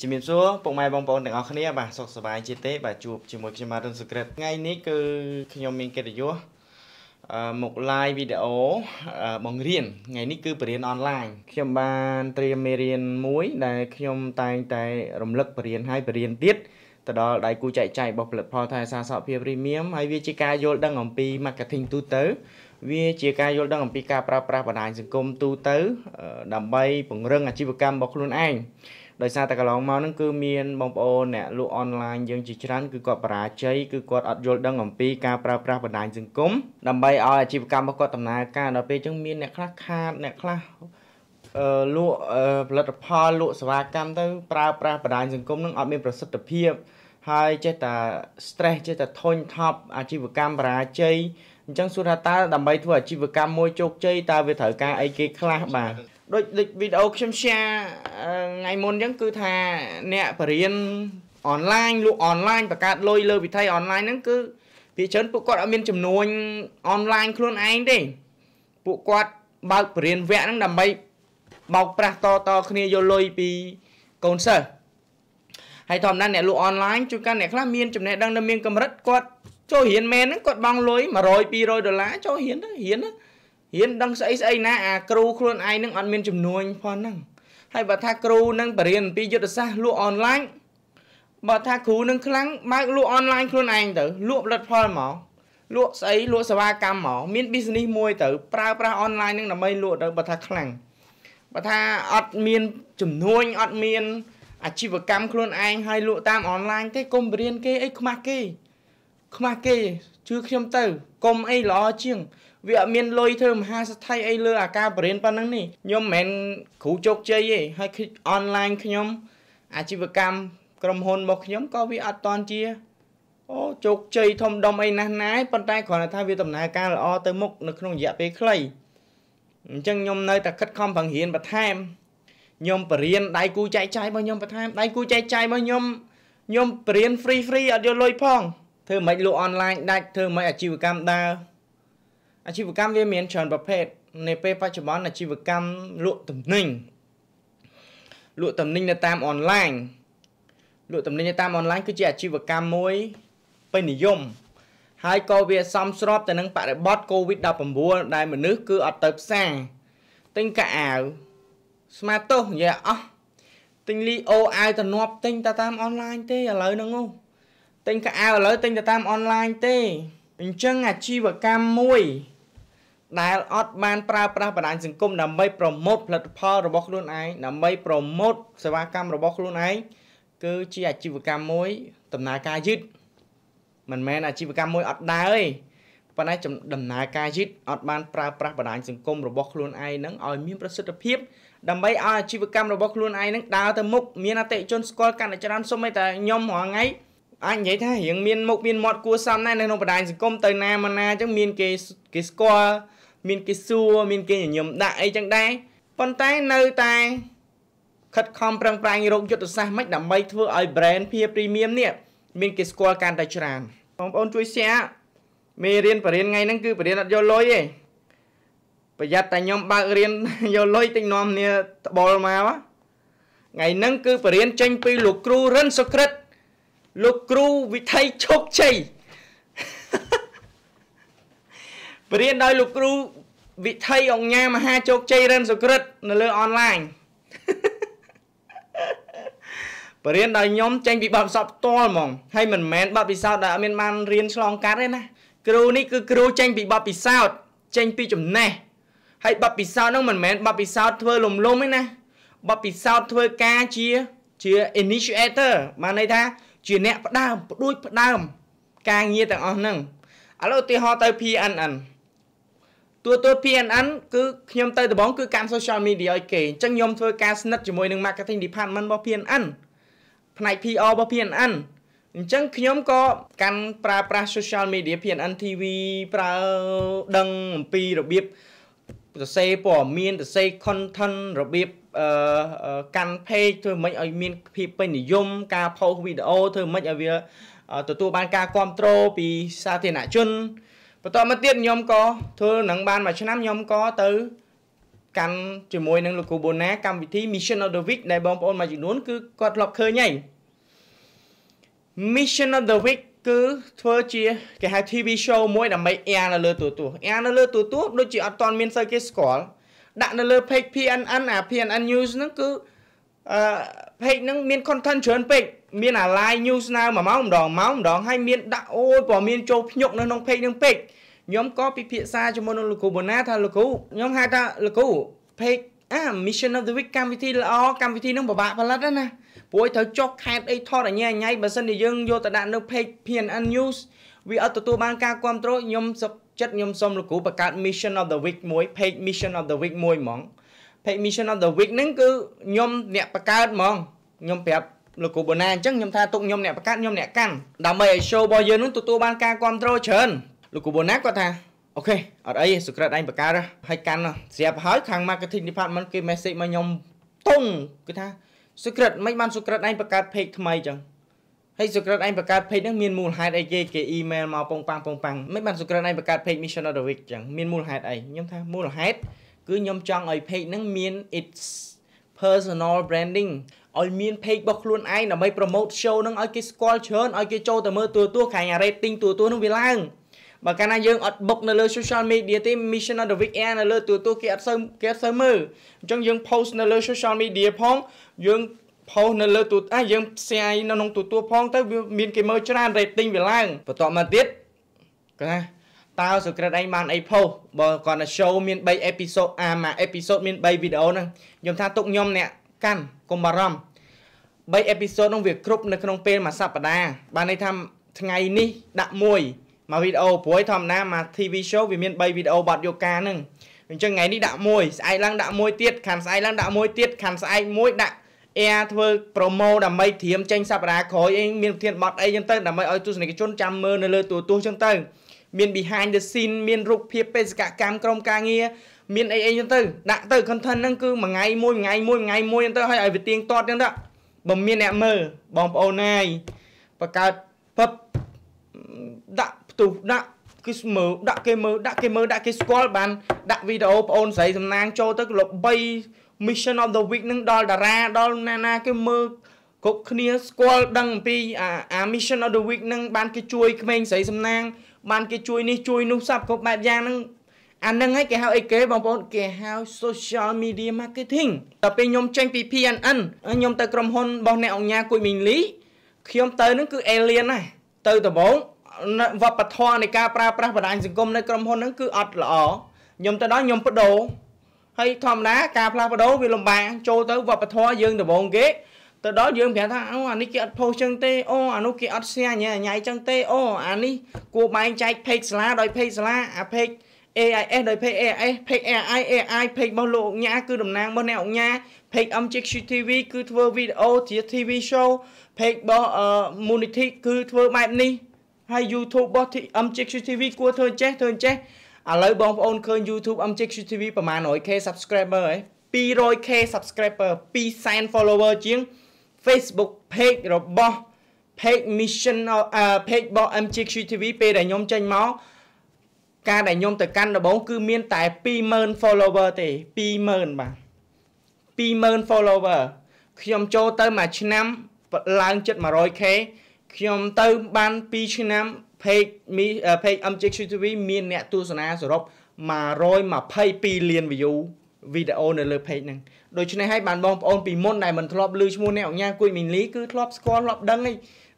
ជំរាបសួរពុកម៉ែបងប្អូនទាំងអស់គ្នាបាទសុខសប្បាយជាទេបាទជួបជាមួយខ្ញុំបាទរុនសុក្រិតថ្ងៃនេះគឺខ្ញុំមានកិត្តិយសមក live វីដេអូបង្រៀនថ្ងៃនេះគឺបរៀនអនឡាញខ្ញុំបានត្រៀមមេរៀនមួយ ដែលខ្ញុំតែងតែ រំលឹកបរៀនឲ្យបរៀនទៀតទៅដល់ដៃគូចែកចាយរបស់ផលិតផលថែសារសក់ភាព premium ហើយវាជាការយល់ដឹងអំពី marketing ទូទៅ វាជាការយល់ដឹងអំពីការប្រើប្រាស់បណ្ដាញសង្គមទូទៅដើម្បីពង្រឹងអាជីវកម្មរបស់ខ្លួនឯងដោយសារតែកន្លងមកហ្នឹងគឺមានបងប្អូនអ្នកលក់អនឡាញយើងជាច្រើនគឺគាត់បរាជ័យគឺគាត់អត់យល់ដឹងអំពីការប្រើប្រាស់បណ្ដាញសង្គមដើម្បីឲ្យអាជីវកម្មរបស់គាត់ដំណើរការដល់ពេលអញ្ចឹងមានអ្នកខ្លះខាតអ្នកខ្លះអឺលក់ផលិតផលលក់សេវាកម្មទៅប្រើប្រាស់បណ្ដាញសង្គមនឹងអត់មានប្រសិទ្ធភាពហើយចេះតែ stress ចេះតែធុញថប់អាជីវកម្មបរាជ័យអញ្ចឹងសួរថាតើដើម្បីធ្វើអាជីវកម្មមួយជោគជ័យតើវាត្រូវការអីគេខ្លះបាទដូចដូចវីដេអូខ្ញុំ share ថ្ងៃមុនអញ្ចឹងគឺថាអ្នកបរិញ្ញាអនឡាញលក់អនឡាញបង្កើតលុយលើវិធីអនឡាញហ្នឹងគឺភាគច្រើនពួកគាត់អត់មានចំនួនអនឡាញខ្លួនឯងទេពួកគាត់បើកបរិញ្ញាវគ្គហ្នឹងដើម្បីបោកប្រាស់តតគ្នាយកលុយពីកូនសិស្សហើយធម្មតាអ្នកលក់អនឡាញជួនកាលអ្នកខ្លះមានចំណេះដឹងនៅមានកម្រិតគាត់ចូលរៀនមែនហ្នឹងគាត់បង់លុយ100 200ដុល្លារចូលរៀនទៅរៀនទៅរៀនដឹងស្អីស្អីណាអាគ្រូខ្លួនឯងនឹងអត់មានចំនួនផងហ្នឹងហើយបើថាគ្រូនឹងបរៀនអំពីយុទ្ធសាស្ត្រលក់អនឡាញបើថាគ្រូនឹងខ្លាំងបើកលក់អនឡាញខ្លួនឯងទៅលក់ផលិតផលមកលក់ស្អីលក់សេវាកម្មមកមាន business មួយទៅប្រើប្រាស់អនឡាញនឹងដើម្បីលក់ទៅបើថាខ្លាំងបើថាអត់មានចំនួនអត់មានអាជីវកម្មខ្លួនឯងហើយលក់តាមអនឡាញទេកុំបរៀនគេអីខ្មាស់គេខ្មាស់គេជឿខ្ញុំទៅកុំអីល្អជាងវាអត់មានលុយធ្វើមហាសថ័យអីលើអាការបរិញ្ញាប៉ុណ្ណឹងនេះខ្ញុំមិនមែនគ្រូជោគជ័យទេហើយអនឡាញខ្ញុំ អាជីវកម្មក្រុមហ៊ុនរបស់ខ្ញុំក៏វាអត់តន់ជាអូជោគជ័យធំដុំអីណាស់ណាយប៉ុន្តែគ្រាន់តែថាវាដំណើរការល្អទៅមុខនៅក្នុងរយៈពេលខ្លីអញ្ចឹងខ្ញុំនៅតែខិតខំប្រឹងរៀនបន្ថែមខ្ញុំបរៀនដៃគូចែកចាយរបស់ខ្ញុំបន្ថែមដៃគូចែកចាយរបស់ខ្ញុំខ្ញុំបរៀន free free អត់យកលុយផងធ្វើមិនលក់អនឡាញដាច់ធ្វើមិនអាជីវកម្មដើរអាជីវកម្មវាមានច្រើនប្រភេទនៅពេលបច្ចុប្បន្នអាជីវកម្មលក់ទំនិញលក់ទំនិញនៅតាមអនឡាញលក់ទំនិញនៅតាមអនឡាញគឺជាអាជីវកម្មមួយពេញនិយមហើយក៏វាសមស្របទៅនឹងបរិបទ COVID-19 ដែលមនុស្សគឺអត់ទៅផ្សារទិញកាអាវស្មាតោសនិយាយអស់ទិញលីអូអាវទៅនប់ទិញទៅតាមអនឡាញទេឥឡូវហ្នឹងហ៎ទិញកាអាវឥឡូវទិញទៅតាមអនឡាញទេអញ្ចឹងអាជីវកម្មមួយដែលអត់បានប្រើប្រាស់បណ្ដាញសង្គមដើម្បីប្រម៉ូទផលិតផលរបស់ខ្លួនឯងដើម្បីប្រម៉ូទសេវាកម្មរបស់ខ្លួនឯងគឺជាអាជីវកម្មមួយដំណើរការយឺតមិនមែនអាជីវកម្មមួយអត់ដើរទេប៉ុន្តែដំណើរការយឺតអត់បានប្រើប្រាស់បណ្ដាញសង្គមរបស់ខ្លួនឯងនឹងឲ្យមានប្រសិទ្ធភាពដើម្បីឲ្យអាជីវកម្មរបស់ខ្លួនឯងនឹងដើរទៅមុខមានអតិជនស្គាល់កាន់តែច្រើនសុំឲ្យតែខ្ញុំរាល់ថ្ងៃអាចនិយាយថារៀងមានមុខមានមាត់គួរសមដែរនៅក្នុងបណ្ដាញសង្គមទៅណាមកណាអញ្ចឹងមាន គេគេស្គាល់មានគេសួរមានគេញញឹមដាក់អីចឹងដែរប៉ុន្តែនៅតែខិតខំប្រឹងប្រែងរកយុទ្ធសាស្ត្រមិនដើម្បីធ្វើឲ្យ brand ភាព premium នេះមានគេស្គាល់កាន់តែច្រើនបងប្អូនជួយ share មេរៀនបរិញ្ញាថ្ងៃហ្នឹងគឺបរិញ្ញាអត់យកលុយទេប្រយ័ត្នតែខ្ញុំបើករៀនយកលុយទិញនាំគ្នាត្បល់មកថ្ងៃហ្នឹងគឺបរិញ្ញាចេញពីលោកគ្រូរិនសុក្រិតលោកគ្រូវិថីឈុកជ័យបរៀនដោយលោកគ្រូវិថីអង្គញាមហាជោគជ័យរិនសុក្រិតនៅលើអនឡាញបរៀនដោយខ្ញុំចេញពីបទពិសោធន៍ផ្ទាល់ហ្មងហើយមិនមែនបទពិសោធន៍ដែលអត់មានបានរៀនឆ្លងកាត់ទេណាគ្រូនេះគឺគ្រូចេញពីបទពិសោធន៍ចេញពីចំណេះហើយបទពិសោធន៍នោះមិនមែនបទពិសោធន៍ធ្វើលំលំទេណាបទពិសោធន៍ធ្វើការជាជា initiator បានន័យថា ជាអ្នកផ្ដើមផ្ដួចផ្ដើមការងារទាំងអស់ហ្នឹងឥឡូវឧទាហរណ៍ទៅ PNN ទូទៅ PNN គឺខ្ញុំទៅដំបងគឺកម្ម social media ឲ្យគេអញ្ចឹងខ្ញុំធ្វើការស្និទ្ធជាមួយនឹង marketing department របស់ PNN ផ្នែក PR របស់ PNN អញ្ចឹងខ្ញុំក៏កាន់ប្រើប្រាស់ social media PNN TV ប្រើដឹងអំពីរបៀបសរសេរព័ត៌មានសរសេរ content របៀបអឺកាន់ page ធ្វើម៉េចឲ្យមានភាពពេញនិយមការផុសវីដេអូធ្វើម៉េចឲ្យវា ទទួលបានការគ្រប់គ្រងពីសាធារណជនបន្តមកទៀតខ្ញុំក៏ធ្វើនឹងបានមួយឆ្នាំខ្ញុំក៏ទៅកាន់ជាមួយនឹងលោកគ្រូបូណាកម្មវិធី Mission of the Week ដែលបងប្អូនមួយចំនួនគឺគាត់ធ្លាប់ឃើញហើយ Mission of the Week គឺធ្វើជាគេហៅ TV show មួយដើម្បីអាននៅលើទូរទស្សន៍អាននៅលើទូរទស្សន៍ដូចជាអត់ទាន់មានសូវគេស្គាល់ដាក់នៅលើ page PNN អា PNN News ហ្នឹងគឺអឺ page ហ្នឹងមាន content ច្រើនពេកមានអា live news ណាមួយម៉ោងម្ដងម៉ោងម្ដងហើយមានដាក់អូយព័ត៌មានចូលភ្ញុកនៅក្នុង page ហ្នឹងពេកខ្ញុំក៏ពិភាក្សាជាមួយនឹងលោកគ្រូបូណាថាលោកគ្រូខ្ញុំហៅថាលោកគ្រូ page អា Mission of the Week កម្មវិធីល្អកម្មវិធីនឹងពិបាកផលិតណាព្រោះត្រូវចុះខេតអីថតអញ្ញាញ៉ៃបើសិនជាយើងយកទៅដាក់នៅ page PNN News វាអត់ទទួលបានការគ្រប់គ្រងខ្ញុំសុខចិត្តខ្ញុំសូមលោកគ្រូបង្កើត Mission of the Week មួយ page Mission of the Week មួយហ្មង page Mission of the Week ហ្នឹងគឺខ្ញុំអ្នកបង្កើតហ្មងខ្ញុំប្រាប់លោកគ្រូបូណាអញ្ចឹងខ្ញុំថាទុកខ្ញុំអ្នកបង្កើតខ្ញុំអ្នកកាន់ដើម្បីឲ្យ show របស់យើងនឹងទទួលបានការគ្រប់គ្រងច្រើនលោកគូបូណាគាត់ថាអូខេអត់អីសុក្រិតឯងបកកើតហើយកាន់ស្រាប់ហើយខាង marketing department គេ message មកខ្ញុំតុងគឺថាសុក្រិតមិនបានសុក្រិតឯងបកកើត page ថ្មីចឹងហើយសុក្រិតឯងបង្កើត page ហ្នឹងមានមូលហេតុអីគេគេ email មកពងប៉ាំងពងប៉ាំងមិនបានសុក្រិតឯងបង្កើត page Mission of the Week ចឹងមានមូលហេតុអីខ្ញុំថាមូលហេតុគឺខ្ញុំចង់ឲ្យ page ហ្នឹងមាន its personal branding ឲ្យមាន page របស់ខ្លួនឯងដើម្បី promote show ហ្នឹងឲ្យគេស្គាល់ច្រើនឲ្យគេចូលទៅមើលតួតួខាង rating តួតួហ្នឹងវាឡើងបើកាលណាយើងអត់បុកនៅលើ social media ទេ mission of the week air នៅលើទូទូគេអត់សូវគេអត់សូវមើលអញ្ចឹងយើង post នៅលើ social media ផងយើង post នៅលើទូអាយើងផ្សាយនៅក្នុងទូទូផង ទៅវាមានគេមើលច្រើន rating វាឡើងបន្តមកទៀតណាតើសុក្រិតឯងបានអីផុសបើគាត់ណា show មាន3 episode អាមួយ episode មាន3 video ហ្នឹងខ្ញុំថាទុកខ្ញុំអ្នកកាន់កុំបារម្ភ3 episode ហ្នឹងវា គ្រប់នៅក្នុងពេលមួយសប្តាហ៍បានន័យថាថ្ងៃនេះដាក់មួយមកវីដេអូព្រោះធម្មតាមក TV show វាមាន3វីដេអូបត់យូហ្គាហ្នឹងអញ្ចឹងថ្ងៃនេះដាក់មួយស្អែកឡើងដាក់មួយទៀតខាងស្អែកឡើងដាក់មួយទៀតខាងស្អែកមួយដាក់ air ធ្វើ promo ដើម្បីធៀមចេញសប្តាហ៍ក្រោយអីមានធានបត់អីចឹងទៅដើម្បីឲ្យទស្សនិកជនចាំមើលនៅលើទូរទស្សន៍ចឹងទៅមាន behind the scene មានរូបភាពបេសកកម្មក្រុមការងារមានអីអីចឹងទៅ ដាក់ទៅ content ហ្នឹងគឺមួយថ្ងៃមួយថ្ងៃមួយថ្ងៃមួយចឹងទៅឲ្យឲ្យវាទៀងទាត់ចឹងទៅបើមានអ្នកមើលបងប្អូនហើយបង្កើតពឹបដាក់ផ្ទុះដាក់គឺមើលដាក់គេមើលដាក់គេមើលដាក់គេស្គាល់បានដាក់វីដេអូប្អូនស្រីសំណាងចូលទៅលបី Mission of the Week នឹងដល់តារាដល់ណាណាគេមើលគ្រប់គ្នាស្គាល់ដឹងអំពីអា Mission of the Week នឹងបានគេជួយក្មេងស្រីសំណាងបានគេជួយនេះជួយនោះសັບគ្រប់បែបយ៉ាងនឹងអានឹងឯងគេហៅអីគេបងប្អូនគេហៅ social media marketing ដល់ពេលខ្ញុំចេញពី PNN ខ្ញុំទៅក្រុមហ៊ុនរបស់អ្នកអង្គការគួយមីងលី ខ្ញុំទៅនឹងគឺ alien ណាទៅដំបងវប្បធម៌នៃការប្រើប្រាស់បណ្ដាញសង្គមនៅក្រុមហ៊ុនហ្នឹងគឺអត់ល្អខ្ញុំទៅដល់ខ្ញុំបដូរហើយធម្មតាការផ្លាស់ប្ដូរវាលំបាកចូលទៅវប្បធម៌យើងដំបងគេ ទៅដល់យើងប្រាប់ថាអូអានេះគេអត់ផុសចឹងទេអូអានោះគេអត់ស្ញាញ៉ែញ៉ៃចឹងទេអូអានេះគួរបែងចែក page សាលាដោយ page សាលាអា page AIS ដោយ page AIS page AI AI page របស់លោកញ៉ាគឺតំណាងរបស់អ្នកញ៉ា page MJQTV គឺធ្វើវីដេអូជា TV show page របស់ Munity គឺធ្វើបែបនេះហើយ YouTube របស់ MJQTV គួរធ្វើអញ្ចេះធ្វើអញ្ចេះឥឡូវបងប្អូនឃើញ YouTube MJQTV ប្រហែល 100k subscriber ហ៎ 200k subscriber 2សែន follower ជាង Facebook page របស់ page mission page របស់ MJQTV ពេលដែលខ្ញុំចេញមកការដែលខ្ញុំទៅកាន់ដំបូងគឺមានតែ20000 follower ទេ20000បាទ20000 follower ខ្ញុំចូលទៅមួយឆ្នាំឡើងចិត្ត 100k ខ្ញុំទៅបាន2ឆ្នាំ page page MJQ TV មាន អ្នកទស្សនាសរុប122លាន view វីដេអូនៅលើ page ហ្នឹងដូច្នេះហើយបានបងប្អូនពីមុនដែលមិនធ្លាប់ឮឈ្មោះអ្នកអញ្ញាគួយមីងលីគឺធ្លាប់ស្គាល់ធ្លាប់ដឹងឯង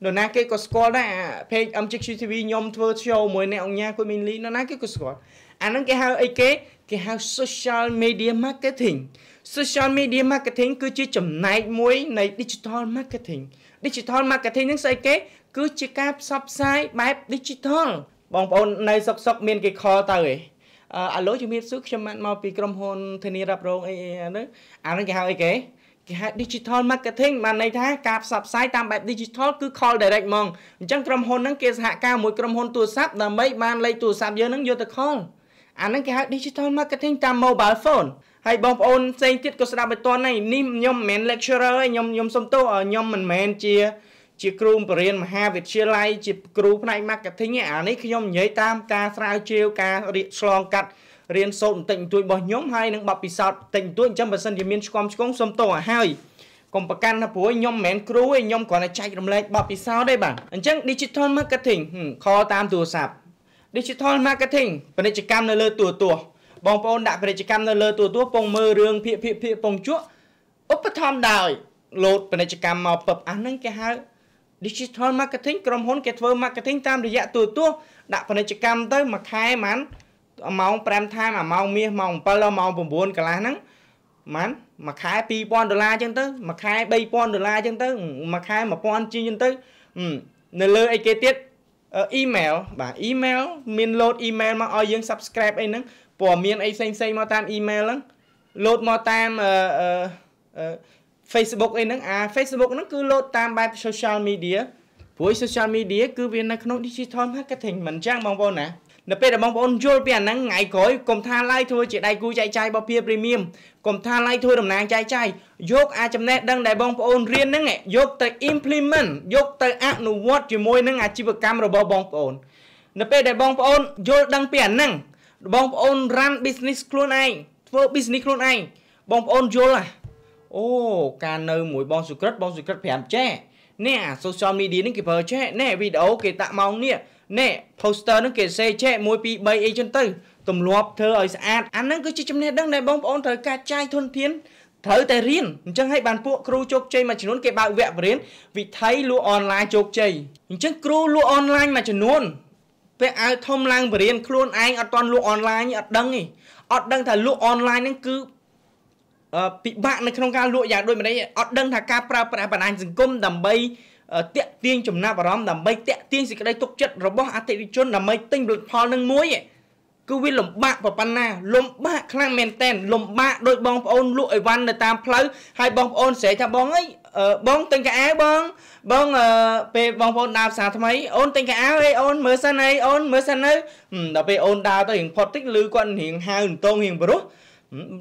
នរណាគេក៏ស្គាល់ដែរអា page MJQ TV ខ្ញុំធ្វើ show មួយអ្នកអញ្ញាគួយមីងលីនរណាគេក៏ស្គាល់អាហ្នឹងគេហៅអីគេគេហៅ social media marketing social media marketing គឺជាចំណែកមួយ នៃ digital marketing digital marketing ហ្នឹងស្អីគេគឺជាការផ្សព្វផ្សាយបែប digital បងប្អូននៅសុកសុកមាន គេខលទៅឯងអាឡូជំរាបសួរខ្ញុំបានមកពីក្រុមហ៊ុនធានារ៉ាប់រងអីហ្នឹងអាហ្នឹងគេហៅអីគេគេហៅ digital marketing បានន័យថាការផ្សព្វផ្សាយតាមបែប digital គឺ call direct ហ្មងអញ្ចឹងក្រុមហ៊ុនហ្នឹងគេសហការមួយក្រុមហ៊ុនទូរស័ព្ទដើម្បីបានលេខទូរស័ព្ទយើងហ្នឹងយកទៅ call អាហ្នឹងគេហៅ digital marketing តាម mobile phone ហើយបងប្អូនផ្សេងទៀតក៏ស្ដាប់មិនទាន់ដែរនេះខ្ញុំមិនមែន lecturer ទេខ្ញុំខ្ញុំសុំទោសខ្ញុំមិនមែនជា ជា គ្រូបរិញ្ញាមហាវិទ្យាល័យជា គ្រូផ្នែក marketing ឯអានេះខ្ញុំនិយាយតាមការស្រាវជ្រាវការរៀបឆ្លងកាត់រៀនសូត្របន្តិចបន្តួចរបស់ខ្ញុំហើយនឹងបបពិសោធន៍បន្តិចបន្តួចអញ្ចឹងបើសិនជាមានឆ្គំឆ្គងសុំទោសឲ្យហើយកុំប្រកាន់ណាព្រោះខ្ញុំមិនមែនគ្រូទេខ្ញុំគ្រាន់តែចែករំលែកបបពិសោធន៍ទេបាទអញ្ចឹង digital marketing ខលតាមទូរស័ព្ទ digital marketing ពាណិជ្ជកម្មនៅលើទូរទស្សន៍បងប្អូនដាក់ពាណិជ្ជកម្មនៅលើទូទួពងមើលរឿងភាកភាកភាកពងជក់ឧបត្ថម្ភដោយលូតពាណិជ្ជកម្មមកពឹបអាហ្នឹងគេហៅ digital marketing ក្រុមហ៊ុនគេធ្វើ marketing តាមរយៈទូទួដាក់ពាណិជ្ជកម្មទៅមួយខែហ្មងម៉ោង5ថែមអាម៉ោងមាសម៉ោង7ដល់ម៉ោង9កន្លះហ្នឹងម៉ានមួយខែ2000ដុល្លារអញ្ចឹងទៅមួយខែ3000ដុល្លារអញ្ចឹងទៅមួយខែ1000ជាងអញ្ចឹងទៅនៅលើអីគេទៀតអ៊ីមែលបាទអ៊ីមែលមាន load email មកឲ្យយើង subscribe អីហ្នឹងព័ត៌មានអីផ្សេងផ្សេងមកតាមអ៊ីមែលហ្នឹងលោតមកតាមអឺ Facebook អីហ្នឹងអា Facebook ហ្នឹងគឺលោតតាមបែប social media ព្រោះ social media គឺវានៅក្នុង digital marketing មិនចឹងបងប្អូនណានៅពេលដែលបងប្អូនយល់ពីអាហ្នឹងថ្ងៃក្រោយកុំថាឡាយធ្វើជាដៃគូចែកចាយរបស់ភៀ Premium កុំថាឡាយធ្វើតំណាងចែកចាយយកអាចំណេះដឹងដែលបងប្អូនរៀនហ្នឹងយកទៅ implement យកទៅ អនុវត្តជាមួយនឹងអាជីវកម្មរបស់បងប្អូននៅពេលដែលបងប្អូនយល់ដឹងពីអាហ្នឹងបងប្អូន run business ខ្លួនឯងធ្វើ business ខ្លួនឯងបងប្អូនយល់ហ៎អូការនៅមួយបងសុក្រិតបងសុក្រិត5ចែនេះអា social media នេះគេប្រើចែនេះវីដេអូគេដាក់មកនេះនេះ poster នឹងគេសេចែ1 2 3អីចឹងទៅទម្លាប់ធ្វើឲ្យស្អាតអាហ្នឹងគឺជាចំណេះដឹងដែលបងប្អូនត្រូវការចាយធនធានត្រូវតែរៀនអញ្ចឹងហើយបានពួកគ្រូជោគជ័យមួយចំនួនគេបើកវគ្គបរៀនវិថីលក់អនឡាញជោគជ័យអញ្ចឹងគ្រូលក់អនឡាញមួយចំនួនពាក់អាវធំឡើងបរៀនខ្លួនឯងអត់តន់លក់អនឡាញអត់ដឹងទេអត់ដឹងថាលក់អនឡាញហ្នឹងគឺពិបាកនៅក្នុងការលក់យ៉ាងដូចម្ដេចអត់ដឹងថាការប្រើប្រាស់បណ្ដាញសង្គមដើម្បីតាក់ទាញចំណាប់អារម្មណ៍ដើម្បីតាក់ទាញសេចក្តីទុកចិត្តរបស់អតិថិជនដើម្បីទិញផលិតផលនឹងមួយគឺវាលំបាកប៉ុណ្ណាលំបាកខ្លាំងមែនតែនលំបាកដោយបងប្អូនលក់អីវ៉ាន់នៅតាមផ្លូវហើយបងប្អូនស្រែកថាបងអីបងទិញកៅអៅបងបងពេលបងប្អូនដើរផ្សារថ្មីអូនទិញកៅអៅអីអូនមើលសិនអីអូនមើលសិននៅដល់ពេលអូនដើរទៅរៀងផុតតិចឬគាត់រៀងហៅអន្ទងរៀងព្រោះ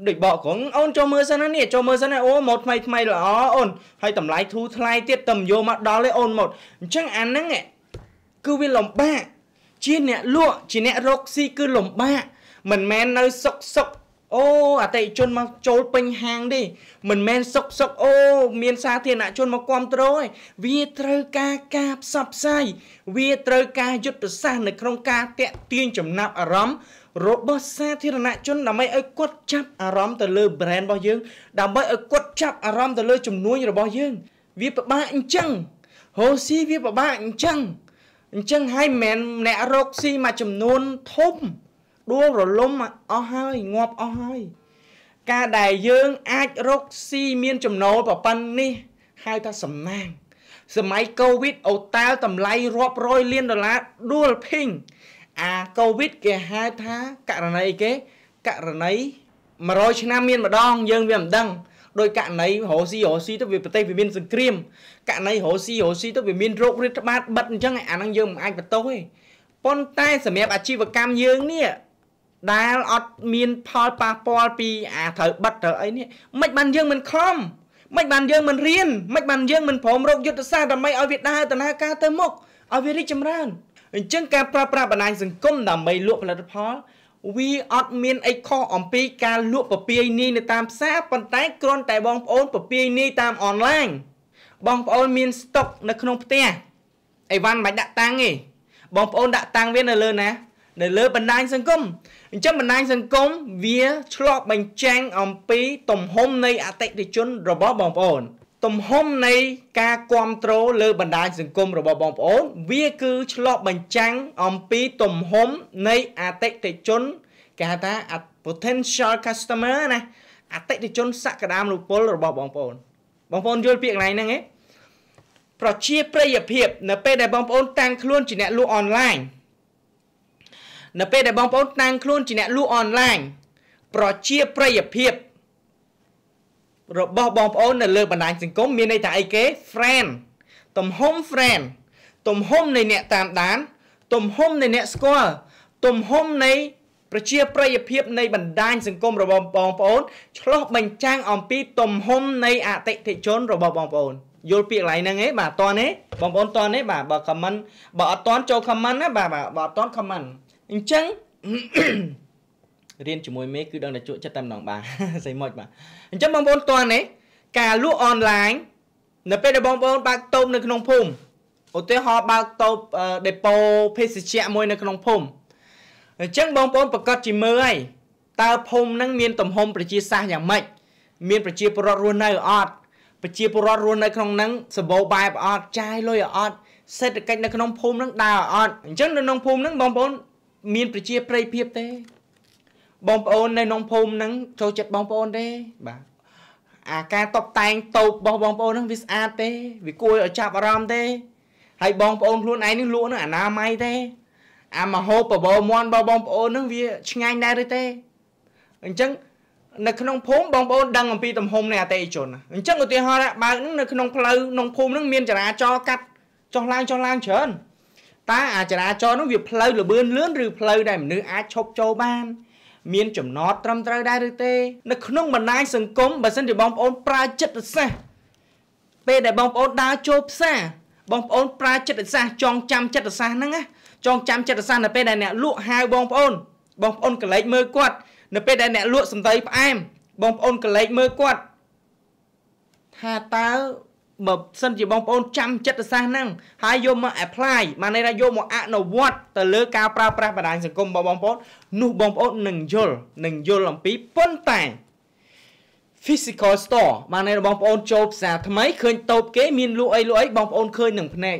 ដូចបកក្រុងអូនចូលមើលសិនណានេះចូលមើលសិនណាអូម៉ូតថ្មីថ្មីល្អអូនហើយតម្លៃធូរថ្លៃទៀតតែមិនយកមកដល់ទេអូនម៉ូតអញ្ចឹងអាហ្នឹងគឺវាលំបាកជាអ្នកលក់ជាអ្នករកស៊ីគឺលំបាកមិនមែននៅសុកសុកអូអតិជនមកចូលពេញហាងទេមិនមែនសុកសុកអូមានសាធារណជនមកគ្រប់គ្រងទេវាត្រូវការការផ្សព្វផ្សាយវាត្រូវការយុទ្ធសាស្ត្រនៅក្នុងការតាក់ទាញចំណាប់អារម្មណ៍របស់សាធារណជនដើម្បីឲ្យគាត់ចាប់អារម្មណ៍ទៅលើ brand របស់យើង ដើម្បីឲ្យគាត់ចាប់អារម្មណ៍ទៅលើជំនួយរបស់យើង វាពិបាកអញ្ចឹងហូស៊ីវាពិបាកអញ្ចឹងអញ្ចឹងហើយមិនមែនអ្នករកស៊ីមួយចំនួនធំដួលរលំអស់ហើយងាប់អស់ហើយការដែលយើងអាចរកស៊ីមានចំណូលប្រប៉ុណ្នេះហៅថាសំណាងសម័យកូវីដអូតាលតម្លៃរាប់រយលានដុល្លារដួលភិងអាកូវីដគេហៅថាករណីគេករណី100ឆ្នាំមានម្ដងយើងវាមិនដឹងដោយករណីរ៉ូស៊ីរ៉ូស៊ីទៅវាប្រទេសវាមានសង្គ្រាមករណីរ៉ូស៊ីរ៉ូស៊ីទៅវាមានរោគរាតត្បាតបិទអញ្ចឹងអាហ្នឹងយើងមិនអាចបន្ទោសទេប៉ុន្តែសម្រាប់អាជីវកម្មយើងនេះដែលអត់មានផលប៉ះពាល់ពីអាត្រូវបិទត្រូវអីនេះមិនបានយើងមិនខំមិនបានយើងមិនរៀនមិនបានយើងមិនព្រមរកយុទ្ធសាស្ត្រដើម្បីឲ្យវាដើរដំណើរការទៅមុខឲ្យវារីកចម្រើនអញ្ចឹងការប្រើប្រាស់បណ្ដាញសង្គមដើម្បីលក់ផលិតផលវាអត់មានអីខុសអំពីការលក់ពពាយនាយនៅតាមផ្សារប៉ុន្តែគ្រាន់តែបងប្អូនពពាយនាយតាមអនឡាញបងប្អូនមានស្តុកនៅក្នុងផ្ទះអីវ៉ាន់មិនដាក់តាំងទេបងប្អូនដាក់តាំងវានៅលើណានៅលើបណ្ដាញសង្គមអញ្ចឹងបណ្ដាញសង្គមវា ឆ្លោះបញ្ចាំងអំពី ទំហំនៃអតិថិជនរបស់បងប្អូន ទំហំនៃការគ្រប់គ្រងលើបណ្ដាញសង្គមរបស់បងប្អូនវាគឺឆ្លោះបញ្ចាំងអំពីទំហំ នៃអតិថិជនគេហៅថា potential customer ណាអតិថិជនសក្តានុពលរបស់ បងប្អូន បងប្អូនយល់ពាក្យកន្លែងហ្នឹងទេប្រជាប្រិយភាពនៅពេលដែលបងប្អូន តាំងខ្លួនជាអ្នកលក់អនឡាញនៅពេលដែលបងប្អូនតាំងខ្លួនជាអ្នកលក់អនឡាញប្រជាប្រិយភាពរបស់បងប្អូននៅលើបណ្ដាញសង្គមមានន័យថាអីគេ friend ទំហំ friend ទំហំនៃអ្នកតាមដាន ទំហំនៃអ្នកស្គាល់ទំហំនៃ ប្រជាប្រិយភាព នៃបណ្ដាញសង្គមរបស់បងប្អូនឆ្លោះបញ្ចាំងអំពី ទំហំនៃអតិថិជនរបស់បងប្អូន យល់ពាក្យកន្លែងហ្នឹងឯងបាទតន់ទេបងប្អូនតន់ទេបាទបើ comment បើអត់តន់ចូល comment ណាបាទបើអត់តន់ comment អញ្ចឹងរៀនជាមួយមេគឺដឹងតែជក់ចិត្តតែម្ដងបាទស្អីមកបាទអញ្ចឹងបងប្អូនតើនេះការលក់អនឡាញនៅពេលដែលបងប្អូនបើកតូបនៅក្នុងភូមិឧទាហរណ៍បើកតូបដេប៉ូភេសជ្ជៈមួយ នៅក្នុងភូមិអញ្ចឹងបងប្អូនប្រកាសជាមើលហើយតើភូមិហ្នឹងមានទំហំប្រជាសាស្ត្រយ៉ាងម៉េចមានប្រជាពលរដ្ឋរស់នៅអត់ប្រជាពលរដ្ឋរស់នៅក្នុងហ្នឹងសម្បូរបែបអត់ចាយលុយអត់សេដ្ឋកិច្ចនៅក្នុងភូមិហ្នឹងដើរអត់អញ្ចឹងនៅក្នុងភូមិហ្នឹងបងប្អូនមាន ប្រជាប្រិយភាពទេ បងប្អូននៅក្នុងភូមិហ្នឹងចូលចិត្តបងប្អូនទេ បាទអាការតបតែងតូបរបស់បងប្អូនហ្នឹងវាស្អាតទេវាគួរឲ្យចាប់អារម្មណ៍ទេ ហើយបងប្អូនខ្លួនឯងនឹងលក់នឹងអនាម័យទេ អាមហូបបបោមន់របស់បងប្អូននឹងវាឆ្ងាញ់ដែរឬទេអញ្ចឹងនៅក្នុងភូមិបងប្អូនដឹងអំពីទំហំនៃអតិជនអញ្ចឹងឧទាហរណ៍បើកនឹងនៅក្នុងផ្លូវក្នុងភូមិនឹងមានចរាចរណ៍កាត់ចុះឡើងចុះឡើងច្រើនតើអាចរាចរនោះវាផ្លូវលបឿនលឿនឬផ្លូវដែលមនុស្សអាចឈប់ចូលបាន មានចំណត់ត្រឹមត្រូវដែរឬទេនៅក្នុងបណ្ដាញសង្គមបើសិនជាបងប្អូន ប្រើចិត្តសាស្ត្រពេលដែលបងប្អូនដើរចូលផ្សារបងប្អូនប្រើចិត្តសាស្ត្រចងចាំចិត្តសាស្ត្រហ្នឹងណាចងចាំចិត្តសាស្ត្រនៅពេលដែលអ្នកលក់ហៅបងប្អូន បងប្អូនកលែកមើលគាត់ នៅពេលដែលអ្នកលក់សំដីផ្អែមបងប្អូនកលែកមើលគាត់ថាតើបើសិនជាបងប្អូនចាំចិត្តសាស្ត្រហ្នឹងហើយយកមក apply មកនេះថាយកមកអនុវត្តទៅលើការប្រើប្រាស់បណ្ដាញសង្គមរបស់បងប្អូននោះបងប្អូននឹងយល់នឹងយល់អំពីប៉ុន្តែ physical store មកនេះបងប្អូនចូលផ្សារថ្មីឃើញតូប គេ មានលក់អីលក់អីបងប្អូនឃើញនឹងភ្នែក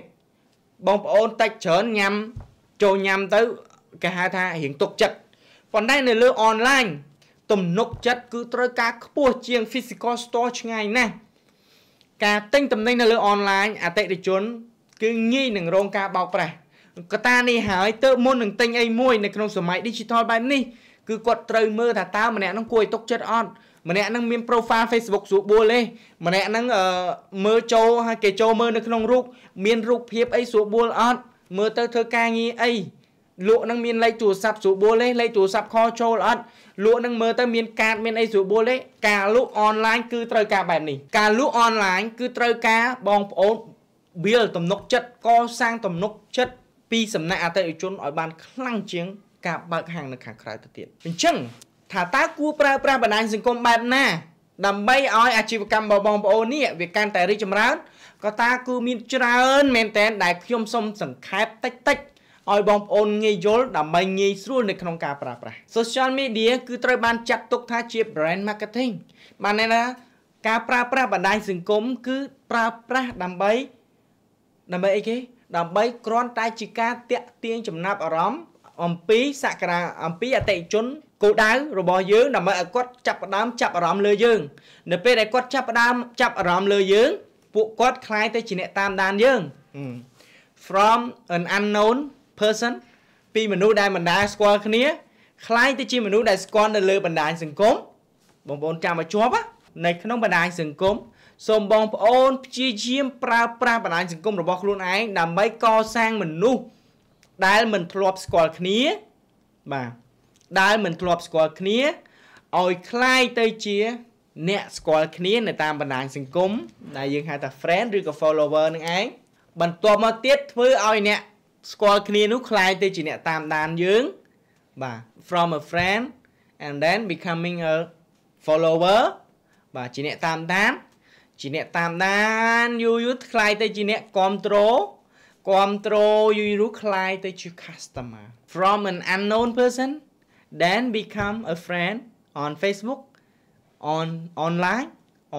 បងប្អូនតិចច្រើនញ៉ាំចូលញ៉ាំទៅគេហៅថារៀងទុកចិត្តប៉ុន្តែនៅលើ online ទំនុកចិត្តគឺត្រូវការខ្ពស់ជាង physical store ឆ្ងាយណាស់ការទិញទំនិញនៅលើអនឡាញអតិថិជនគឺងាយនឹងរងការបោកប្រាស់កត្តានេះហើយទើបមុននឹងទិញអីមួយនៅក្នុងសម័យ digital បែបនេះគឺគាត់ត្រូវមើលថាតើម្នាក់នឹងគួរឲ្យទុកចិត្តអត់ម្នាក់នឹងមាន profile Facebook ស្រួលបួលទេម្នាក់នឹងមើលចូលហើយគេចូលមើលនៅក្នុងរូបមានរូបភាពអីស្រួលបួលអត់មើលទៅធ្វើការងារអីលក់នឹងមានលេខទូរស័ព្ទស្រួលបួលទេលេខទូរស័ព្ទខចូលអត់លក់នឹងមើលទៅមានកាតមានអីស្រួលបួលទេការលក់អនឡាញគឺត្រូវការបែបនេះការលក់អនឡាញគឺត្រូវការបងប្អូន build ទំនុកចិត្តកសាងទំនុកចិត្តពីសំណាក់អតិថិជនឲ្យបានខ្លាំងជាងការបើកហាងនៅខាងក្រៅទៅទៀតអញ្ចឹងថាតើគួរប្រើប្រាស់បណ្ដាញសង្គមបែបណាដើម្បីឲ្យអាជីវកម្មរបស់បងប្អូននេះវាកាន់តែរីកចម្រើនក៏តាគឺមានច្រើនមែនតែនដែលខ្ញុំសូមសង្ខេបតិចតិចឲ្យបងប្អូនងាយយល់ដើម្បីងាយស្រួលនៅក្នុងការប្រើប្រាស់ Social media គឺត្រូវបានចាត់ទុកថាជា brand marketing បានន័យថាការប្រើប្រាស់បណ្ដាញសង្គមគឺប្រើប្រាស់ដើម្បីដើម្បីអីគេដើម្បីគ្រាន់តែជាការតាក់ទាញចំណាប់អារម្មណ៍អំពីសក្តាអំពីអតិជនគោលដៅរបស់យើងដើម្បីឲ្យគាត់ចាប់ផ្ដើមចាប់អារម្មណ៍លើយើង នៅពេលដែលគាត់ចាប់ផ្ដើមចាប់អារម្មណ៍លើយើងពួកគាត់คล้ายទៅជាអ្នកតាមដានយើង from an unknown person ពីមនុស្សដែលមិនដែលស្គាល់គ្នាคล้ายទៅជាមនុស្សដែលស្គាល់នៅលើបណ្ដាញសង្គមបងប្អូនចាំឲ្យជាប់នៅក្នុងបណ្ដាញសង្គមសូមបងប្អូន ព្យាយាមប្រើប្រាស់បណ្ដាញសង្គមរបស់ខ្លួនឯងដើម្បីកសាងមនុស្សដែលមិនធ្លាប់ស្គាល់គ្នាបាទដែលមិនធ្លាប់ស្គាល់គ្នាឲ្យคล้ายទៅជាអ្នកស្គាល់គ្នានៅតាមបណ្ដាញសង្គមដែលយើងហៅថា friend ឬក៏ follower នឹងឯងបន្ទាប់មកទៀតធ្វើឲ្យអ្នកស្គាល់គ្នានោះคล้ายទៅជាអ្នក តាម ដានយើង បាទ from a friend and then becoming a follower បាទជាអ្នកតាមដានជាអ្នកតាមដានយូរយូរคล้ายទៅជាអ្នក control control យូរយូរคล้ายទៅជា customer from an unknown person then become a friend on Facebook on online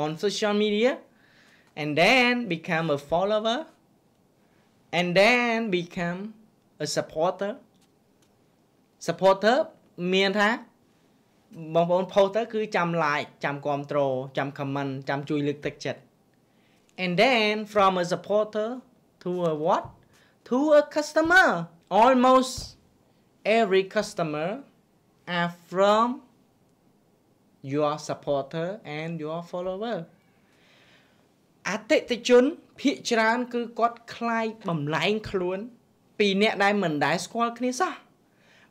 on social media and then become a follower and then become a supporter supporter មានថាបងប្អូន post ទៅគឺចាំ like ចាំគ្រប់គ្រងចាំ comment ចាំជួយលើកទឹកចិត្ត and then from a supporter to a what to a customer almost every customer are from your supporter and your follower អតិថិជនភាកច្រើនគឺគាត់ខ្លាយបំលែងខ្លួន ពីអ្នកដែលមិនដែលស្គាល់គ្នាសោះ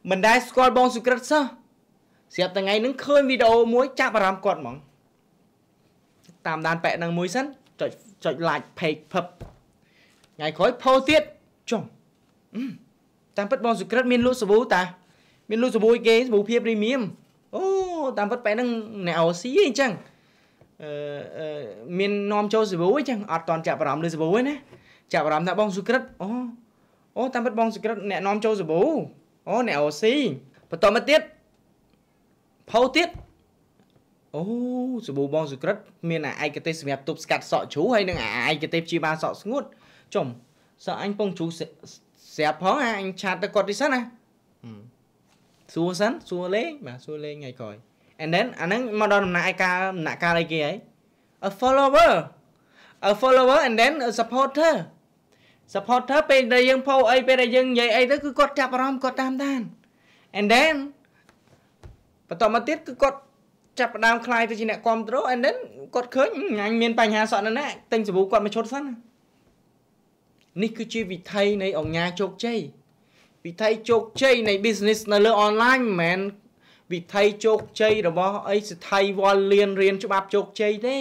មិនដែលស្គាល់បងសុក្រិតសោះស្រាប់ថ្ងៃហ្នឹងឃើញវីដេអូមួយចាប់អារម្មណ៍គាត់ហ្មងតាមដានប៉ែនឹងមួយសិនចុចចុច like page ភឹបថ្ងៃក្រោយ post ទៀតចុះតាមពិតបងសុក្រិតមានលក់សាប៊ូតាមានលក់សាប៊ូគេសាប៊ូភាពរីមៀមអូ តាមពិតប៉ែនឹងអ្នកអូស៊ីអញ្ចឹងមាននាំចូលសាវូអីចឹងអត់តន់ចាប់អារម្មណ៍លើសាវូឯណាចាប់អារម្មណ៍ថាបងសុក្រិតអូអូ តាមពិតបងសុក្រិតអ្នកនាំចូលសាវូអូអ្នកអូស៊ីបន្តមកទៀតផោទៀតអូសាវូបងសុក្រិតមានអាឯកទេសសម្រាប់ទប់ស្កាត់សក់ជ្រូហើយនិងអាឯកទេសព្យាបាលសក់ស្ងួត ចំសក់អញពងជ្រូស្រាប់ផងអាអញឆាតទៅគាត់ទីសិនណាសួរសិនសួរលេងបាទសួរលេងថ្ងៃក្រោយ and then អាហ្នឹងមកដល់ដំណាក់ឯកាដំណាក់កាលអីគេហើយ a follower a follower and then a supporter supporter ពេលដែលយើងផុសអីពេលដែលយើងនិយាយអីទៅគឺគាត់ចាប់អារម្មណ៍គាត់តាមដាន and then បន្តមកទៀតគឺគាត់ចាប់ផ្ដើមខ្លាយទៅជាអ្នកគ្រប់គ្រង and then គាត់ឃើញអញមាន បញ្ហាសក់នៅណាទិញសាប៊ូគាត់មកឈុតសិននេះគឺជាវិធីនៃអង្គការជោគជ័យវិធីជោគជ័យនៃ business នៅលើ online មិនមែនវិថីជោគជ័យរបស់អីសិទ្ធិវល់លៀនរៀនច្បាប់ជោគជ័យទេ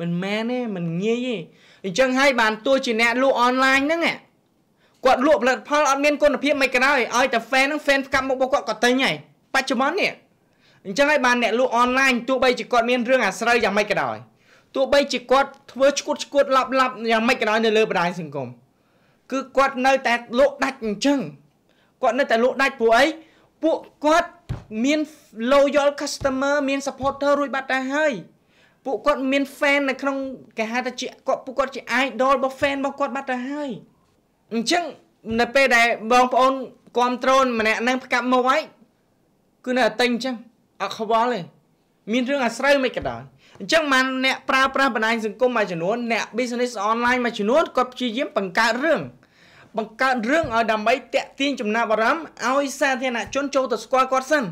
មិនមែនទេមិនងាយទេអញ្ចឹងហើយបានទោះជាអ្នកលក់អនឡាញហ្នឹងគាត់លក់ផលិតផលអត់មានគុណភាពមិនក៏ដោយឲ្យតែ fan ហ្នឹង fan ផ្កាប់មករបស់គាត់ក៏ទិញហើយបច្ចុប្បន្ននេះអញ្ចឹងហើយបានអ្នកលក់អនឡាញទោះបីជាគាត់មានរឿងអាស្រូវយ៉ាងម៉េចក៏ដោយទោះបីជាគាត់ធ្វើឈួតឈួតឡាប់ឡាប់យ៉ាងម៉េចក៏ដោយនៅលើបណ្ដាញសង្គមគឺគាត់នៅតែលក់ដាច់អញ្ចឹងគាត់នៅតែលក់ដាច់ព្រោះអីពួកគាត់មាន loyal customer មាន supporter រួចបាត់ទៅហើយ ពួកគាត់មាន fan នៅក្នុងគេហៅថាជាគាត់ពួកគាត់ជា idol របស់ fan របស់គាត់បាត់ទៅហើយអញ្ចឹងនៅពេលដែលបងប្អូនគ្រប់ត្រូលម្នាក់នឹងផ្កាប់មកហើយគឺនៅតែតែអញ្ចឹងអត់ខ្វល់ទេមានរឿងអាស្រូវមិនក៏ដោយអញ្ចឹងបានអ្នកប្រើប្រាស់បណ្ដាញសង្គមមួយចំនួនអ្នក business online មួយចំនួនគាត់ព្យាយាមបង្កើតរឿងបង្កើតរឿងឲ្យដើម្បីតាក់ទាញចំណាប់អារម្មណ៍ឲ្យសាធារណជនចូលទៅស្គាល់គាត់សិន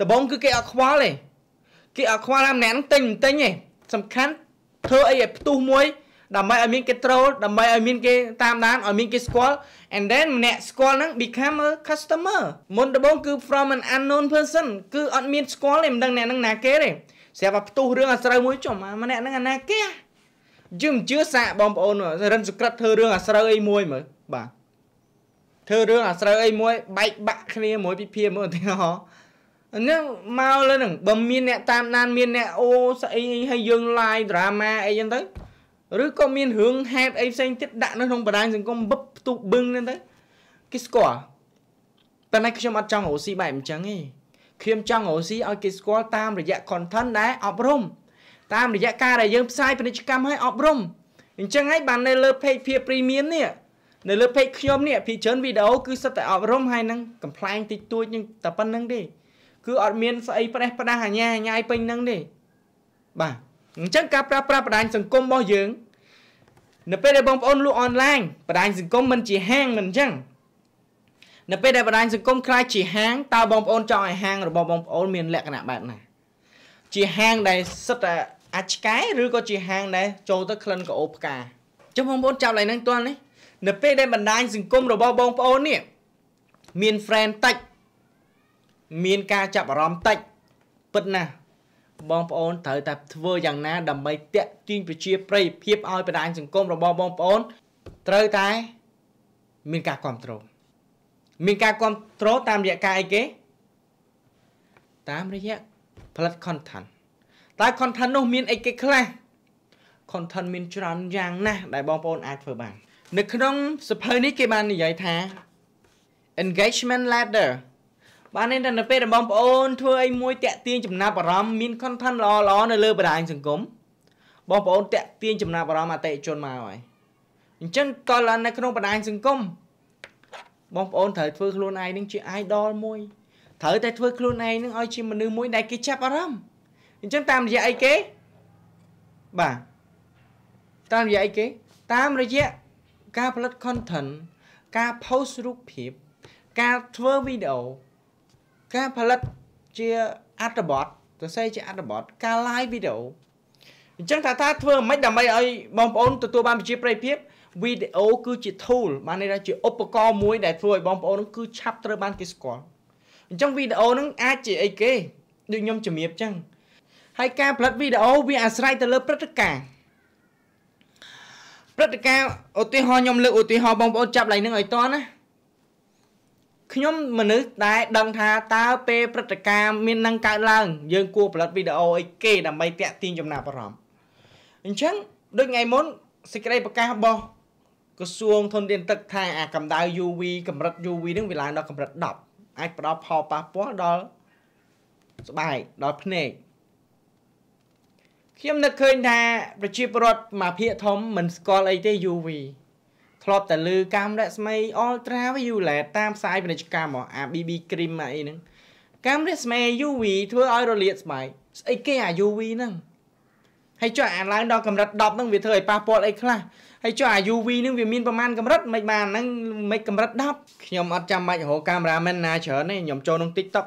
ដបងគឺគេអត់ខ្វល់ទេគេអត់ខ្វល់ថាម្នាក់នឹងទិញមិនទិញទេសំខាន់ធ្វើអីឲ្យផ្ទុះមួយដើម្បីឲ្យមានគេ troll ដើម្បីឲ្យមានគេតាមដានឲ្យមានគេស្គាល់ and then ម្នាក់ស្គាល់ហ្នឹង become a customer មុនដំបូងគឺ from an unknown person គឺអត់មានស្គាល់ទេមិនដឹងអ្នកហ្នឹងណាគេទេស្រាប់តែផ្ទុះរឿងអាស្រូវមួយចំម្នាក់ហ្នឹងអាណាគេយើងមិនជឿសាកបងប្អូនរិនសុក្រិតធ្វើរឿងអាស្រូវអីមួយមើលបាទធ្វើរឿងអាស្រូវអីមួយបែកបាក់គ្នាមួយពិភាមើលទាំងហោហ្នឹងមកលើហ្នឹងបើមានអ្នកតាមដានមានអ្នកអូស្អីហើយយើងឡាយដ្រាម៉ាអីចឹងទៅឬក៏មានរឿងហេតុអីផ្សេងទៀតដាក់នៅក្នុងបណ្ដាញសង្គមបឹបផ្ទុះបឹងហ្នឹងទៅគេស្គាល់តែនេះខ្ញុំអត់ចង់រស់ស៊ីបែបអញ្ចឹងទេខ្ញុំចង់រស់ស៊ីឲ្យគេស្គាល់តាមរយៈ content ដែលអប់រំតាមរយៈការដែលយើងផ្សាយពាណិជ្ជកម្មឲ្យអប់រំអញ្ចឹងហើយបាននៅលើ page ភា premium នេះនៅលើ page ខ្ញុំនេះភីច្រើនវីដេអូគឺសិតតែអប់រំហើយនឹងកំ pl ែងតិចតួចនឹងតែប៉ុណ្្នឹងទេគឺអត់មានស្អីប្រេះប្រដាស់អាញាអាញាយពេញនឹងទេបាទអញ្ចឹងការប្រើប្រាស់បណ្ដាញសង្គមរបស់យើង នៅពេលដែលបងប្អូនលក់អនឡាញបណ្ដាញសង្គមមិនជាហាងមិនអញ្ចឹងនៅពេលដែលបណ្ដាញសង្គមខ្លាចជាហាងតើបងប្អូនចង់ឲ្យហាងរបស់បងប្អូនមាន លក្ខណៈបែបណាជាហាងដែលសិតតែអាចឆ្កែឬក៏ជាហាងដែលចូលទៅក្លិនក្រអូបផ្កាចុះបងប្អូនចាប់ឡើយនឹងទាល់នេះនៅពេលដែលបណ្ដាញសង្គមរបស់បងប្អូននេះមាន friend តិចមានការចាប់អារម្មណ៍តិចពិតណាស់បងប្អូនត្រូវតែធ្វើយ៉ាងណាដើម្បីតាក់ទាញប្រជាប្រិយភាពឲ្យបណ្ដាញសង្គមរបស់បងប្អូន ត្រូវតែ មានការគ្រប់គ្រងមានការគ្រប់គ្រងតាមរយៈការអីគេតាមរយៈផលិត content តើ content នោះ មានអីគេខ្លះ content មានច្រើនយ៉ាង ណាស់ដែលបងប្អូនអាចធ្វើបាននៅក្នុងសភៅនេះគេបាននិយាយថា engagement ladder បានន័យថានៅពេលដែលបងប្អូន ធ្វើអីមួយតាក់ទាញចំណាប់អារម្មណ៍មាន content ល្អល្អនៅលើបណ្ដាញសង្គមបងប្អូនតាក់ទាញចំណាប់អារម្មណ៍អតិជនមកហើយអញ្ចឹងតើនៅក្នុងបណ្ដាញសង្គមបងប្អូនត្រូវធ្វើខ្លួនឯងនឹងជា idol មួយត្រូវតែធ្វើខ្លួនឯងនឹងឲ្យជាមនុស្សមួយដែលគេចាប់អារម្មណ៍អញ្ចឹងតាមរយៈអីគេបាទតាមរយៈអីគេតាមរយៈការផលិត content ការ post រូបភាពការធ្វើវីដេអូការផលិតជាអត្ថបទសរសេរជាអត្ថបទការ live វីដេអូអញ្ចឹងថាថាធ្វើមិនដើម្បីឲ្យបងប្អូនទទួលបានប្រជា ប្រិយភាពវីដេអូគឺជា tool បានន័យថាជាឧបករណ៍មួយដែលធ្វើឲ្យបងប្អូននឹងគឺឆាប់ត្រូវបានគេស្គាល់អញ្ចឹងវីដេអូនឹងអាចជាអីគេដូចខ្ញុំជំរាបអញ្ចឹងហើយការផលិតវីដេអូវាអាស្រ័យទៅលើព្រឹត្តិការណ៍ព្រឹត្តិការណ៍ឧទាហរណ៍ខ្ញុំលើកឧទាហរណ៍បងប្អូនចាប់ឡើងនឹងឲ្យតណាខ្ញុំមនុស្សដែលដឹងថាតើ ពេលព្រឹត្តិការណ៍មាននឹងកើតឡើងយើងគួរផលិតវីដេអូអីគេដើម្បីតាក់ទាញចំណាប់អារម្មណ៍អញ្ចឹងដូចថ្ងៃមុនសេចក្តីប្រកាសរបស់ក្រសួងធនធានទឹកថាអាកម្ដៅ UV កម្រិត UV នឹងវាឡើងដល់កម្រិត10អាចផ្ដល់ផលប៉ះពាល់ដល់ស្បែកដល់ភ្នែកខ្ញុំនឹកឃើញថាប្រជាពលរដ្ឋមួយភាគធំមិនស្គាល់អីទេ UV ធ្លាប់តែលឺកាមរស្មី Ultra Violet តាមផ្សាយពាណិជ្ជកម្មមក ABB Cream មកអីហ្នឹងកាមរស្មី UV ធ្វើឲ្យរលាកស្បែកស្អីគេអា UV ហ្នឹងហើយចុះអាឡើងដល់កម្រិត10ហ្នឹងវាធ្វើឲ្យប៉ះពាល់អីខ្លះហើយចុះអា UV ហ្នឹងវាមានប្រមាណកម្រិតមិនបានហ្នឹងមិនកម្រិត10ខ្ញុំអត់ចាំបាច់រកកាមេរ៉ាមែនណា ច្រើនទេខ្ញុំចូលក្នុង TikTok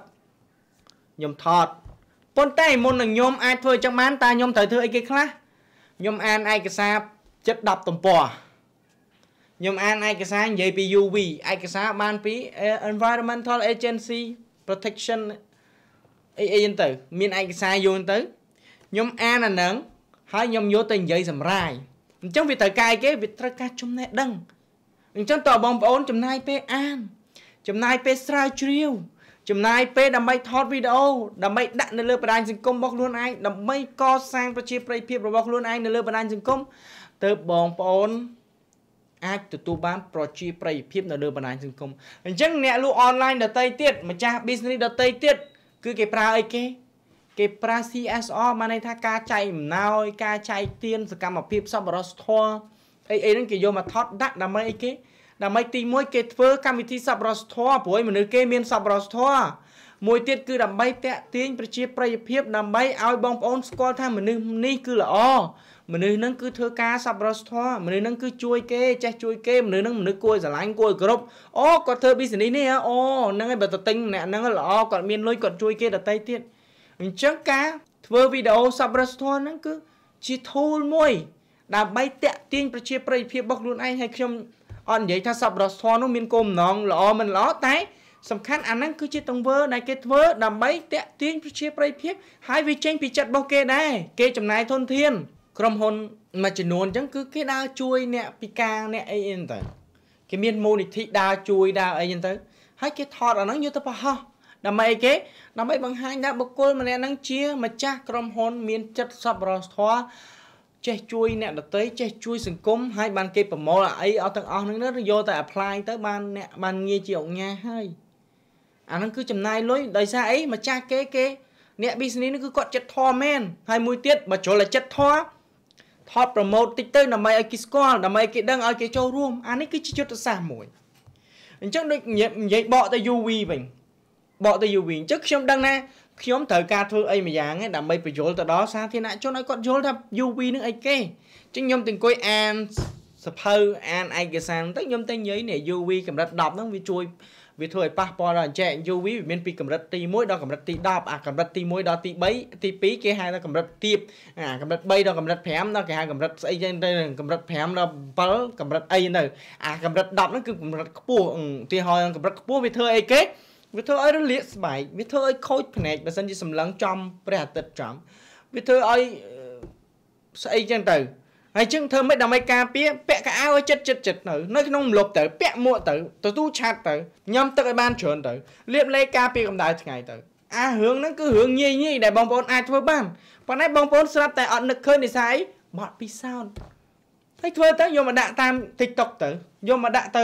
ខ្ញុំថតប៉ុន្តែមុននឹងខ្ញុំអាចធ្វើចឹងបានតើខ្ញុំត្រូវធ្វើអីគេខ្លះខ្ញុំអានឯកសារជិត10ទំព័រខ្ញុំអានឯកសារនិយាយពី UV ឯកសារបានពី Environmental Agency Protection អីអីហ្នឹងទៅមានឯកសារយូរទៅខ្ញុំអានអាហ្នឹងហើយខ្ញុំយកទៅនិយាយសម្រាយអញ្ចឹងវាត្រូវការគេវាត្រូវការចំណេះដឹងអញ្ចឹងតើបងប្អូនចំណាយពេលអានចំណាយពេលស្រាវជ្រាវចំណាយពេលដើម្បីថតវីដេអូដើម្បីដាក់នៅលើបណ្ដាញសង្គមរបស់ខ្លួនឯងដើម្បីកសាងប្រជាប្រិយភាពរបស់ខ្លួនឯងនៅលើបណ្ដាញសង្គមទើបបងប្អូនអាចទទួលបាន ប្រជាប្រិយភាព នៅលើបណ្ដាញសង្គមអញ្ចឹងអ្នកលក់អនឡាញដតីទៀតម្ចាស់ business ដតីទៀតគឺគេប្រើអីគេគេប្រើ CSR មកន័យថាការចែកអំណោយការចែកទានសកម្មភាពសប្បុរសធម៌អីអីហ្នឹងគេយកមកថតដាក់ដើម្បីអីគេដើម្បីទី1គេធ្វើកម្មវិធីសប្បុរសធម៌ព្រោះមនុស្សគេមានសប្បុរសធម៌មួយទៀតគឺដើម្បីតាក់ទាញប្រជាប្រិយភាពដើម្បីឲ្យបងប្អូនស្គាល់ថាមនុស្សនេះគឺល្អមនុស្សនឹងគឺធ្វើការសប្បុរសធម៌មនុស្សនឹងគឺជួយគេចេះជួយ គេមនុស្សនឹងមនុស្សគួរស្រឡាញ់គួរគោរពអូគាត់ធ្វើ business នេះអូហ្នឹងហើយបើទៅទិញម្នាក់ហ្នឹងល្អគាត់មានលុយគាត់ជួយគេដតៃទៀតអញ្ចឹងការធ្វើវីដេអូសប្បុរសធម៌ហ្នឹងគឺជា tool មួយ ដើម្បីតាក់ទាញប្រជាប្រិយភាពរបស់ខ្លួនឯងហើយខ្ញុំអត់និយាយថាសពរសធម៌នោះមានគោលបំណងល្អមិនល្អតែ សំខាន់អាហ្នឹងគឺជាទង្វើដែលគេធ្វើដើម្បីតាក់ទាញប្រជាប្រិយភាព ហើយវាចេញពីចិត្តរបស់គេដែរគេចំណាយធនធានក្រុមហ៊ុនមួយចំនួនអញ្ចឹងគឺគេដើរជួយអ្នកពិការអ្នកអីហ្នឹងទៅគេមានមូលនិធិដើរជួយដើរអីហ្នឹងទៅហើយគេថតអាហ្នឹងយកទៅបោះដើម្បីអីគេដើម្បីបង្ហាញថាបុគ្គលម្នាក់ហ្នឹងជាម្ចាស់ក្រុមហ៊ុនមានចិត្តសប្បុរសធម៌ចេះជួយអ្នកដតីចេះជួយសង្គមហើយបានគេប្រមូលអីអស់ទាំងអស់ហ្នឹងទៅយកតែ apply ទៅបានអ្នកបានងារជាអង្គញាហើយអាហ្នឹងគឺចំណាយលុយដោយសារអីម្ចាស់គេគេអ្នក business នេះគឺគាត់ចិត្តធម៌មែនហើយមួយទៀតបើជ្រុលតែចិត្តធម៌ថត promote តិចទៅដើម្បីឲ្យគេស្គាល់ដើម្បីគេដឹងឲ្យគេចូលរួមអានេះគឺជាយុទ្ធសាស្ត្រមួយអញ្ចឹងដូចនិយាយបកទៅ UV វិញបកទៅ UV អញ្ចឹងខ្ញុំដឹងណាខ្ញុំត្រូវការធ្វើអីម្យ៉ាងដើម្បីបញ្យល់ទៅដល់សាធារណជនឲ្យគាត់យល់ថា UV នឹងអីគេចឹងខ្ញុំទាំងអង្គុយអានសភៅអានឯកសារទៅខ្ញុំតែនិយាយនេះ UV កម្រិត10ហ្នឹងវាជួយវាធ្វើឲ្យប៉ះពាល់ដល់អញ្ចេះ UV វាមានពីកម្រិតទី1ដល់កម្រិតទី10អាកម្រិតទី1ដល់ទី3ទី2គេហៅថាកម្រិតទាបអាកម្រិត3ដល់កម្រិត5ដល់គេហៅកម្រិតស្អីចឹងទៅកម្រិត5ដល់7កម្រិតអីទៅអាកម្រិត10ហ្នឹងគឺកម្រិតខ្ពស់ឧទាហរណ៍កម្រិតខ្ពស់វាធ្វើអីគេវាធ្វើឲ្យរលាកស្បែកវាធ្វើឲ្យខូចភ្នែកបើសិនជាសម្លឹងចំព្រះអាទិត្យចំវាធ្វើឲ្យស្អីចឹងទៅហើយចឹងធ្វើម៉េចដើម្បីការពារពាក់កៅអៅឲ្យចិត្តចិត្តចិត្តនៅនៅ ក្នុងម្លប់ទៅ ពាក់មួកទៅទទួលឆាតទៅញ៉ាំទឹកឲ្យបានច្រើនទៅលាបលេខការពារកម្ដៅថ្ងៃទៅអារឿងហ្នឹងគឺរឿងងាយងាយដែលបងប្អូនអាចធ្វើបានប៉ុន្តែបងប្អូនស្រាប់តែអត់នឹកឃើញនិស័យបត់ពីសោនហើយធ្វើទៅយកមកដាក់តាម TikTok ទៅយកមកដាក់ទៅ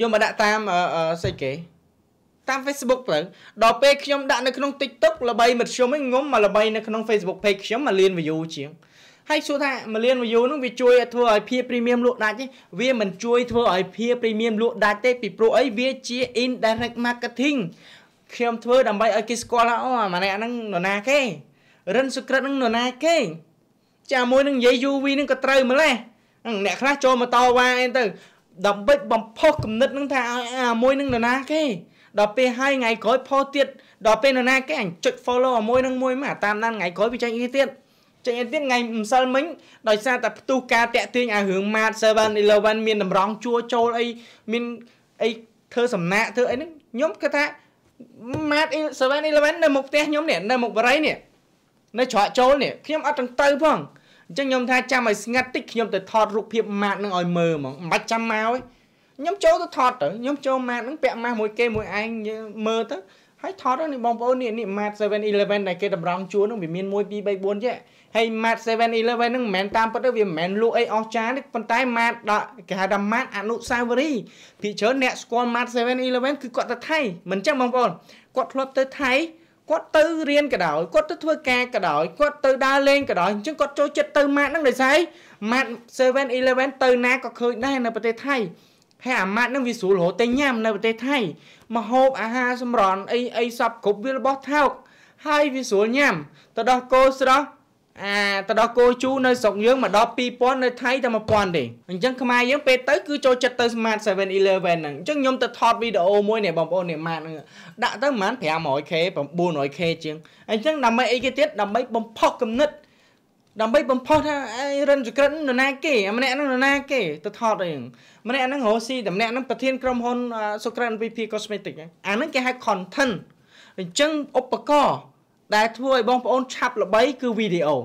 យកមកដាក់តាមស្អីគេតាម Facebook ទៅដល់ពេលខ្ញុំដាក់នៅក្នុង TikTok ល្បីមធ្យមហ្នឹងងុំមកល្បីនៅក្នុង Facebook page ខ្ញុំមកលាន view ជាងហើយសួរថាមួយលាន view ហ្នឹងវាជួយធ្វើឲ្យភាព premium លក់ដាច់ទេវាមិនជួយធ្វើឲ្យភាព premium លក់ដាច់ទេពីព្រោះអីវាជា indirect marketing ខ្ញុំធ្វើដើម្បីឲ្យគេស្គាល់ថាអូអាម្នាក់ហ្នឹងនរណាគេរិនសុក្រិតហ្នឹងនរណាគេចាមួយនឹងនិយាយ UV ហ្នឹងក៏ត្រូវម្លេះអ្នកខ្លះចូលមកតវ៉ាអីទៅដើម្បីបំផុសគំនិតនឹងថាឲ្យអាមួយនឹងនរណា គេដល់ពេលហើយថ្ងៃក្រោយផុសទៀតដល់ពេលនរណាគេអញចុច follow ឲ្យមួយនឹងមួយមកតាមដានថ្ងៃក្រោយវាចាញ់អីទៀតចេញអីទៀតថ្ងៃម្សិលមិញដោយសារតែផ្ទុះការតាក់ទាញអារឿង Mart 711មានតម្រង់ជួចូលអីមានអីធ្វើសំណាក់ធ្វើអីហ្នឹងខ្ញុំគិតថា Mart 711នៅមុខផ្ទះខ្ញុំនេះនៅមុខបរិយនេះនៅច្រកចូលនេះខ្ញុំអត់ទាំងទៅផងអញ្ចឹងខ្ញុំថាចាំឲ្យស្ងាត់តិចខ្ញុំទៅថតរូបភាពម៉ាកនឹងឲ្យមើលហ្មងមិនបាច់ចាំមកទេខ្ញុំចូលទៅថតទៅខ្ញុំចូលម៉ាកនឹងពាក់ម៉ាស់មួយគេមួយឯងមើលទៅហើយថតទៅនេះបងប្អូននេះនេះម៉ាក711ដែលគេតម្រង់ជួរនឹងវាមាន1 2 3 4ចេះហើយម៉ាក711នឹងមិនមែនតាមពិតទេវាមិនមែនលក់អីអស្ចារ្យទេប៉ុន្តែម៉ាកដាក់គេហៅថាម៉ាកអនុស្សាវរីយ៍ពីច្រើនអ្នកស្គាល់ម៉ាក711គឺគាត់ទៅថៃមិនចឹងបងប្អូនគាត់ធ្លាប់ទៅថៃគាត់ទៅរៀនក៏ដោយគាត់ទៅធ្វើការក៏ដោយគាត់ទៅដើរលេងក៏ដោយអញ្ចឹងគាត់ចូលចិត្តទៅម៉ាត់ហ្នឹងដោយសារម៉ាត់7 Eleven ទៅណាក៏ឃើញដែរនៅប្រទេសថៃហើយអាម៉ាត់ហ្នឹងវាស្រួលរហូតតែញ៉ាំនៅប្រទេសថៃមហូបអាហារសម្រន់អីអីសពគ្រប់វារបស់ថោកហើយវាស្រួលញ៉ាំទៅដោះគោស្រស់អាទៅដល់គោជូនៅស្រុកយើងមកដល់2000នៅថៃតែ1000ទេអញ្ចឹងខ្មែរយើងពេលទៅគឺចូលចិត្តទៅ Smart 711ហ្នឹងអញ្ចឹងខ្ញុំទៅថតវីដេអូមួយនេះបងប្អូននេះ Smart ហ្នឹងដាក់ទៅប្រហែល 500k 900k ជាងអញ្ចឹងដើម្បីអីគេទៀតដើម្បីបំផុសគំនិតដើម្បីបំផុសថារិនចក្រិតនរណាគេ ម្នាក់ហ្នឹងនរណាគេទៅថតអីម្នាក់ហ្នឹងរស់ស៊ីតម្នាក់ហ្នឹងប្រធានក្រុមហ៊ុនសុក្រិត VP Cosmetic អាហ្នឹងគេហៅ content អញ្ចឹងឧបករណ៍ដែលធ្វើឲ្យបងប្អូន ឆាប់ល្បីគឺវីដេអូ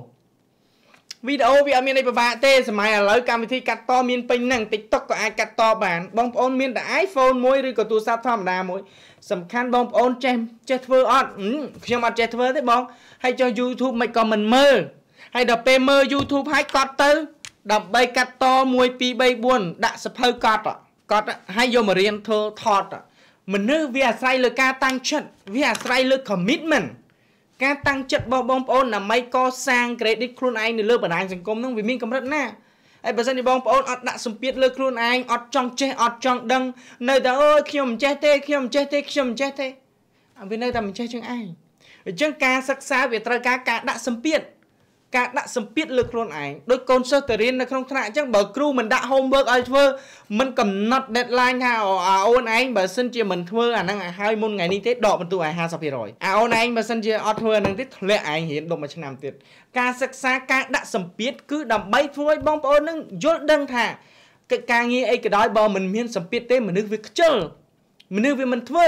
វីដេអូវាអត់មានអីពិបាកទេសម័យឥឡូវកម្មវិធីកាត់តមានពេញហ្នឹង TikTok ក៏អាចកាត់តបាន បងប្អូន មានតែ iPhone មួយឬក៏ទូរស័ព្ទធម្មតាមួយ សំខាន់បងប្អូនចេះចេះធ្វើអត់ខ្ញុំអត់ចេះធ្វើទេបងហើយចុះ YouTube មិនក៏មិនមើលហើយដល់ពេលមើល YouTube ហើយកត់ទៅដើម្បីកាត់ត1 2 3 4ដាក់សភៅកត់កត់ហើយយកមករៀនធ្វើថត មនុស្សវាអាស្រ័យលើការតាំងចិត្តវាអាស្រ័យលើ commitment ការតាំងចិត្តរបស់បងប្អូនដើម្បីកសាង credit ខ្លួនឯងនៅលើបណ្ដាញសង្គមហ្នឹងវាមានកម្រិតណាហើយបើសិនជាបងប្អូនអត់ដាក់សម្ពាធលើខ្លួនឯងអត់ចង់ចេះអត់ចង់ដឹង នៅតែអើយខ្ញុំមិនចេះទេ ខ្ញុំមិនចេះទេ ខ្ញុំមិនចេះទេវានៅតែមិនចេះជាងឯងអញ្ចឹងការសិក្សាវាត្រូវការការដាក់សម្ពាធការដាក់សម្ពាធលើខ្លួនឯងដោយកូនសិស្សទៅរៀននៅក្នុងថ្នាក់អញ្ចឹងបើគ្រូមិនដាក់ homework ឲ្យធ្វើមិនកំណត់ deadline ថាអូនឯងបើសិនជាមិនធ្វើអាហ្នឹងឲ្យហើយមុនថ្ងៃនេះទេដកបន្ទុកឲ្យ50%អាអូនឯងបើសិនជាអត់ធ្វើអាហ្នឹងទេធ្លាក់ឯងរៀនដុំមួយឆ្នាំទៀតការសិក្សាការដាក់សម្ពាធគឺដើម្បីធ្វើឲ្យបងប្អូននឹងយល់ដឹងថាកិច្ចការងារអីក៏ដោយបើមិនមានសម្ពាធទេមនុស្សវាខ្ជិលមនុស្សវាមិនធ្វើ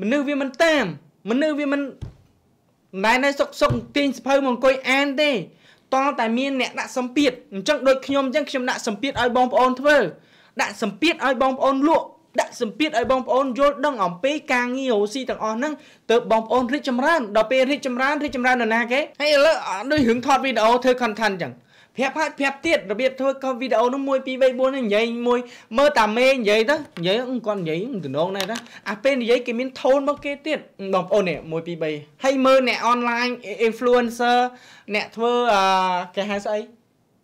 មនុស្សវាមិនតាម មនុស្សវាមិនមិននៅសុកសុកទាញសភៅមកអង្គុយអានទេតតែមានអ្នកដាក់សម្ពាធអញ្ចឹងដូចខ្ញុំអញ្ចឹងខ្ញុំដាក់សម្ពាធឲ្យបងប្អូនធ្វើដាក់សម្ពាធឲ្យបងប្អូនលក់ដាក់សម្ពាធឲ្យបងប្អូនយល់ដឹងអំពីការងាររស៊ីទាំងអស់ហ្នឹងទើបបងប្អូនរីកចម្រើនដល់ពេលរីកចម្រើនរីកចម្រើនដល់ណាគេហើយឥឡូវដូចរឿងថតវីដេអូធ្វើ content អញ្ចឹងប្រាប់ហើយប្រាប់ទៀតរបៀបធ្វើកុំវីដេអូនោះ1 2 3 4និយាយមួយមើលតាមេនិយាយទៅនិយាយគាត់និយាយទំនងដែរណាអាពេលនិយាយគេមាន tone របស់គេទៀតបងប្អូននេះ1 2 3ហើយមើលអ្នក online influencer អ្នកធ្វើគេហៅស្អី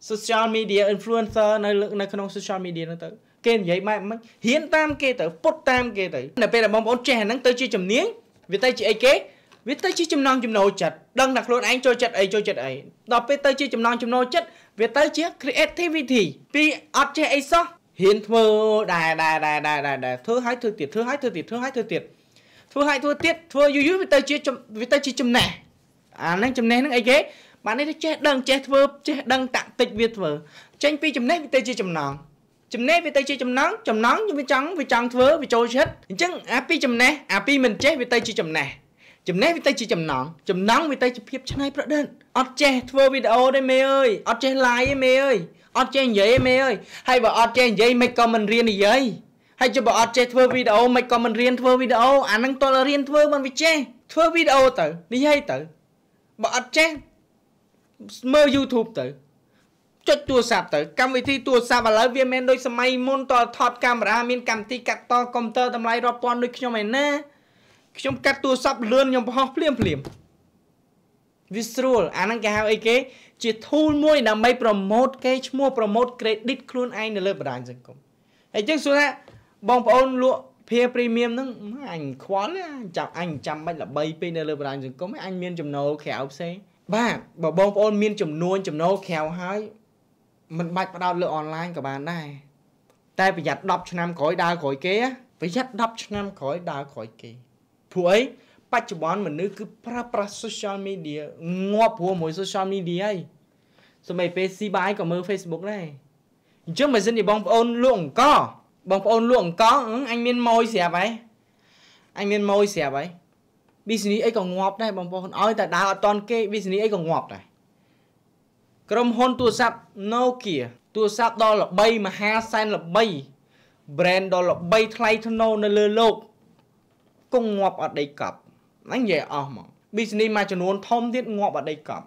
social media influencer នៅនៅក្នុង social media ហ្នឹងទៅគេនិយាយម៉េចមិនហ៊ានតាមគេទៅពុតតាម គេទៅនៅពេលដែលបងប្អូនចេះអាហ្នឹងទៅជាជំនាញវាទៅជាអីគេវាទៅជាចំណងចំណោចិត្តដឹងថាខ្លួនឯងចូលចិត្តអីចូលចិត្តអីដល់ពេលទៅជាចំណងចំណោចិត្តវាទៅជា creativity ពីអត់ចេះអីសោះហ៊ានធ្វើដែរដែរដែរដែរដែរធ្វើហើយធ្វើទៀតធ្វើហើយធ្វើទៀតធ្វើហើយធ្វើទៀតធ្វើហើយធ្វើទៀតធ្វើយូរយូរវាទៅជាវាទៅជាចំណេះអាហ្នឹងចំណេះហ្នឹងអីគេបាននេះចេះដឹងចេះធ្វើចេះដឹងតាក់ទិចវាធ្វើចេញពីចំណេះវាទៅជាចំណងចំណេះវាទៅជាចំណងចំណងវាចង់វាចង់ធ្វើវាចូលចិត្តអញ្ចឹងអាពីចំណេះអាពីមិនចេះវាទៅជាចំណេះចំណេះវាទៅជាចំណងចំណងវាទៅជាភាពឆ្នៃប្រឌិតអត់ចេះធ្វើវីដេអូទេមេអើយអត់ចេះ live ទេមេអើយអត់ចេះនិយាយទេមេអើយហើយបើអត់ចេះនិយាយមិនក៏មិនរៀននិយាយហើយជិះបើអត់ចេះធ្វើវីដេអូមិនក៏មិនរៀនធ្វើវីដេអូអានឹងតលរៀនធ្វើមិនវាចេះធ្វើវីដេអូទៅនិយាយទៅបើអត់ចេះមើល YouTube ទៅចុចទូរស័ព្ទទៅកម្មវិធីទូរស័ព្ទឥឡូវវាមិនដូចសម័យមុនតថតកាមេរ៉ាមានកម្មវិធីកាត់តកុំព្យូទ័រតម្លៃរាប់ពាន់ដូចខ្ញុំឯណាខ្ញុំកាត់ទូរស័ព្ទលឿនខ្ញុំបោះភ្លាមភ្លាមវាស្រួលអាហ្នឹងគេហៅអីគេជា tool មួយដើម្បីប្រម៉ូតគេឈ្មោះប្រម៉ូត credit ខ្លួនឯងនៅលើបណ្ដាញសង្គមអញ្ចឹងសួរថាបងប្អូនលក់ភា premium ហ្នឹងអញខ្វល់ចាំអញចាំមិនល្បីពេកនៅលើបណ្ដាញសង្គមអញមានចំណូលក្រៅផ្សេងបាទបើបងប្អូន មានចំនួនចំណូលក្រៅហើយ មិនបាច់ផ្ដោតលើអនឡាញក៏បានដែរតែប្រយ័ត្ន10ឆ្នាំក្រោយដើរក្រោយគេប្រយ័ត្ន10ឆ្នាំក្រោយដើរក្រោយគេព្រោះអីបច្ចុប្បន្នមនុស្សគឺប្រើប្រាស់ social media ងាប់ព្រោះមួយ social media ហើយសម័យពេលស៊ីបាយក៏មើល Facebook ដែរអញ្ចឹងបើសិនជាបងប្អូនលក់អង្គបងប្អូនលក់អង្គអញមានម៉ួយស្រាប់ហើយអញមានម៉ួយស្រាប់ហើយ business អីក៏ងាប់ដែរបងប្អូនឲ្យតែដើរអត់តន់គេ business អីក៏ងាប់ដែរក្រុមហ៊ុនទូរស័ព្ទ Nokia ទូរស័ព្ទដ៏ល្បីមហាសែនល្បី brand ដ៏ល្បីថ្លៃថ្នូរនៅលើโลกគង់ងាប់អត់ដីកប់ហ្នឹងនិយាយអស់ហ្មង business មួយចំនួនធំទៀតងាប់អត់ដីកប់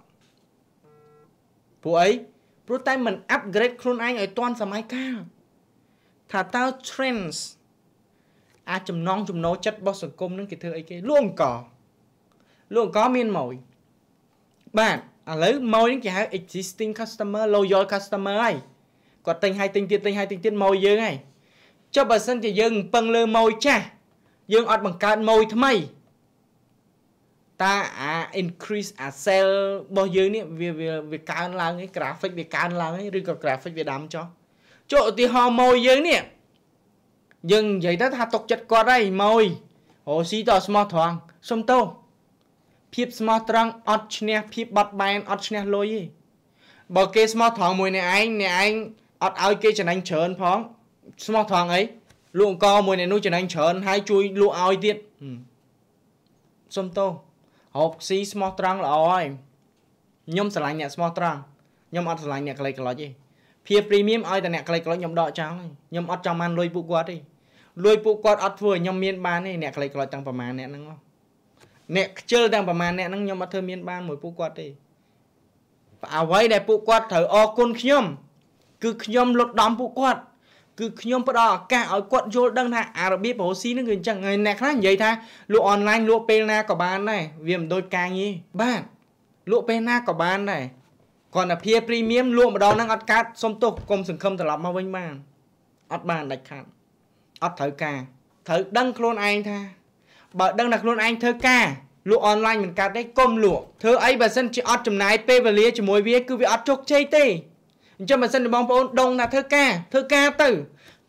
ពួកអីព្រោះតែមិន upgrade ខ្លួនឯងឲ្យទាន់សម័យកាលថាតើ trends អាចចំណងចំណោចិត្តរបស់សង្គមនឹងគេធ្វើអីគេលួងកលួងកមានម៉ួយបាទឥឡូវម៉ួយនឹងគេហៅ existing customer loyal customer ហើយគាត់ទិញហើយទិញទៀតទិញហើយទិញទៀតម៉ួយយើងហើយចុះបើសិនជាយើងពឹងលើម៉ួយចាស់យើងអត់បង្កើតម៉ួយថ្មីតើអា increase a cell របស់យើងនេះវាវាកើនឡើងឯង graphic វាកើនឡើងឯងឬក៏ graphic វាដាំចុះចុះឧទាហរណ៍ម៉ួយយើងនេះយើងនិយាយទៅថាຕົកចិត្តគាត់ហើយម៉ួយរោស៊ីតអត់ស្មោះត្រង់សុំទោសភាពស្មោះត្រង់អត់ឈ្នះភាពបត់បែនអត់ឈ្នះលុយទេបើគេស្មោះត្រង់មួយអ្នកឯងអ្នកឯងអត់ឲ្យគេចំណាញ់ច្រើនផងស្មោះត្រង់អីលក់អង្គមួយអ្នកនោះចំណេញច្រើនហើយជួយលក់ឲ្យទៀតសុំតោហូបស៊ីស្មោះត្រង់ល្អហើយខ្ញុំស្រឡាញ់អ្នកស្មោះត្រង់ខ្ញុំអត់ស្រឡាញ់អ្នកក្លេចក្លុចទេភាព premium ឲ្យតែអ្នកក្លេចក្លុចខ្ញុំដកចោលហើយខ្ញុំអត់ចង់បានលុយពួកគាត់ទេលួយពួកគាត់អត់ធ្វើឲ្យខ្ញុំមានបានទេអ្នកក្លេចក្លោចទាំងប្រមាណអ្នកហ្នឹងអ្នកខ្ជិលទាំងប្រមាណអ្នកហ្នឹងខ្ញុំអត់ធ្វើមានបានមួយពួកគាត់ទេអ្វីដែលពួកគាត់ត្រូវអរគុណខ្ញុំគឺខ្ញុំលុតដំពួកគាត់គឺខ្ញុំផ្ដល់ឱកាសឲ្យគាត់យល់ដឹងថាអារបៀបប្រូស៊ីនឹងគឺអញ្ចឹងហើយអ្នកខ្លះនិយាយថាលក់អនឡាញលក់ពេលណាក៏បានដែរវាមិនដូចការងារបាទលក់ពេលណាក៏បានដែរគាត់តែភាព្រីមៀមលក់ម្ដងហ្នឹងអត់កើតសុំទោសកុំសង្ឃឹមត្រឡប់មកវិញបានអត់បានដាច់ខាតអត់ត្រូវការត្រូវដឹងខ្លួនឯងថាបើដឹងថាខ្លួនឯងធ្វើការលក់អនឡាញមិនកើតទេកុំលក់ធ្វើអីបើសិនជាអត់ចំណាយពេលវេលាជាមួយវាគឺវាអត់ជោគជ័យទេអញ្ចឹងបើសិនជាបងប្អូនដងថាធ្វើការធ្វើការទៅ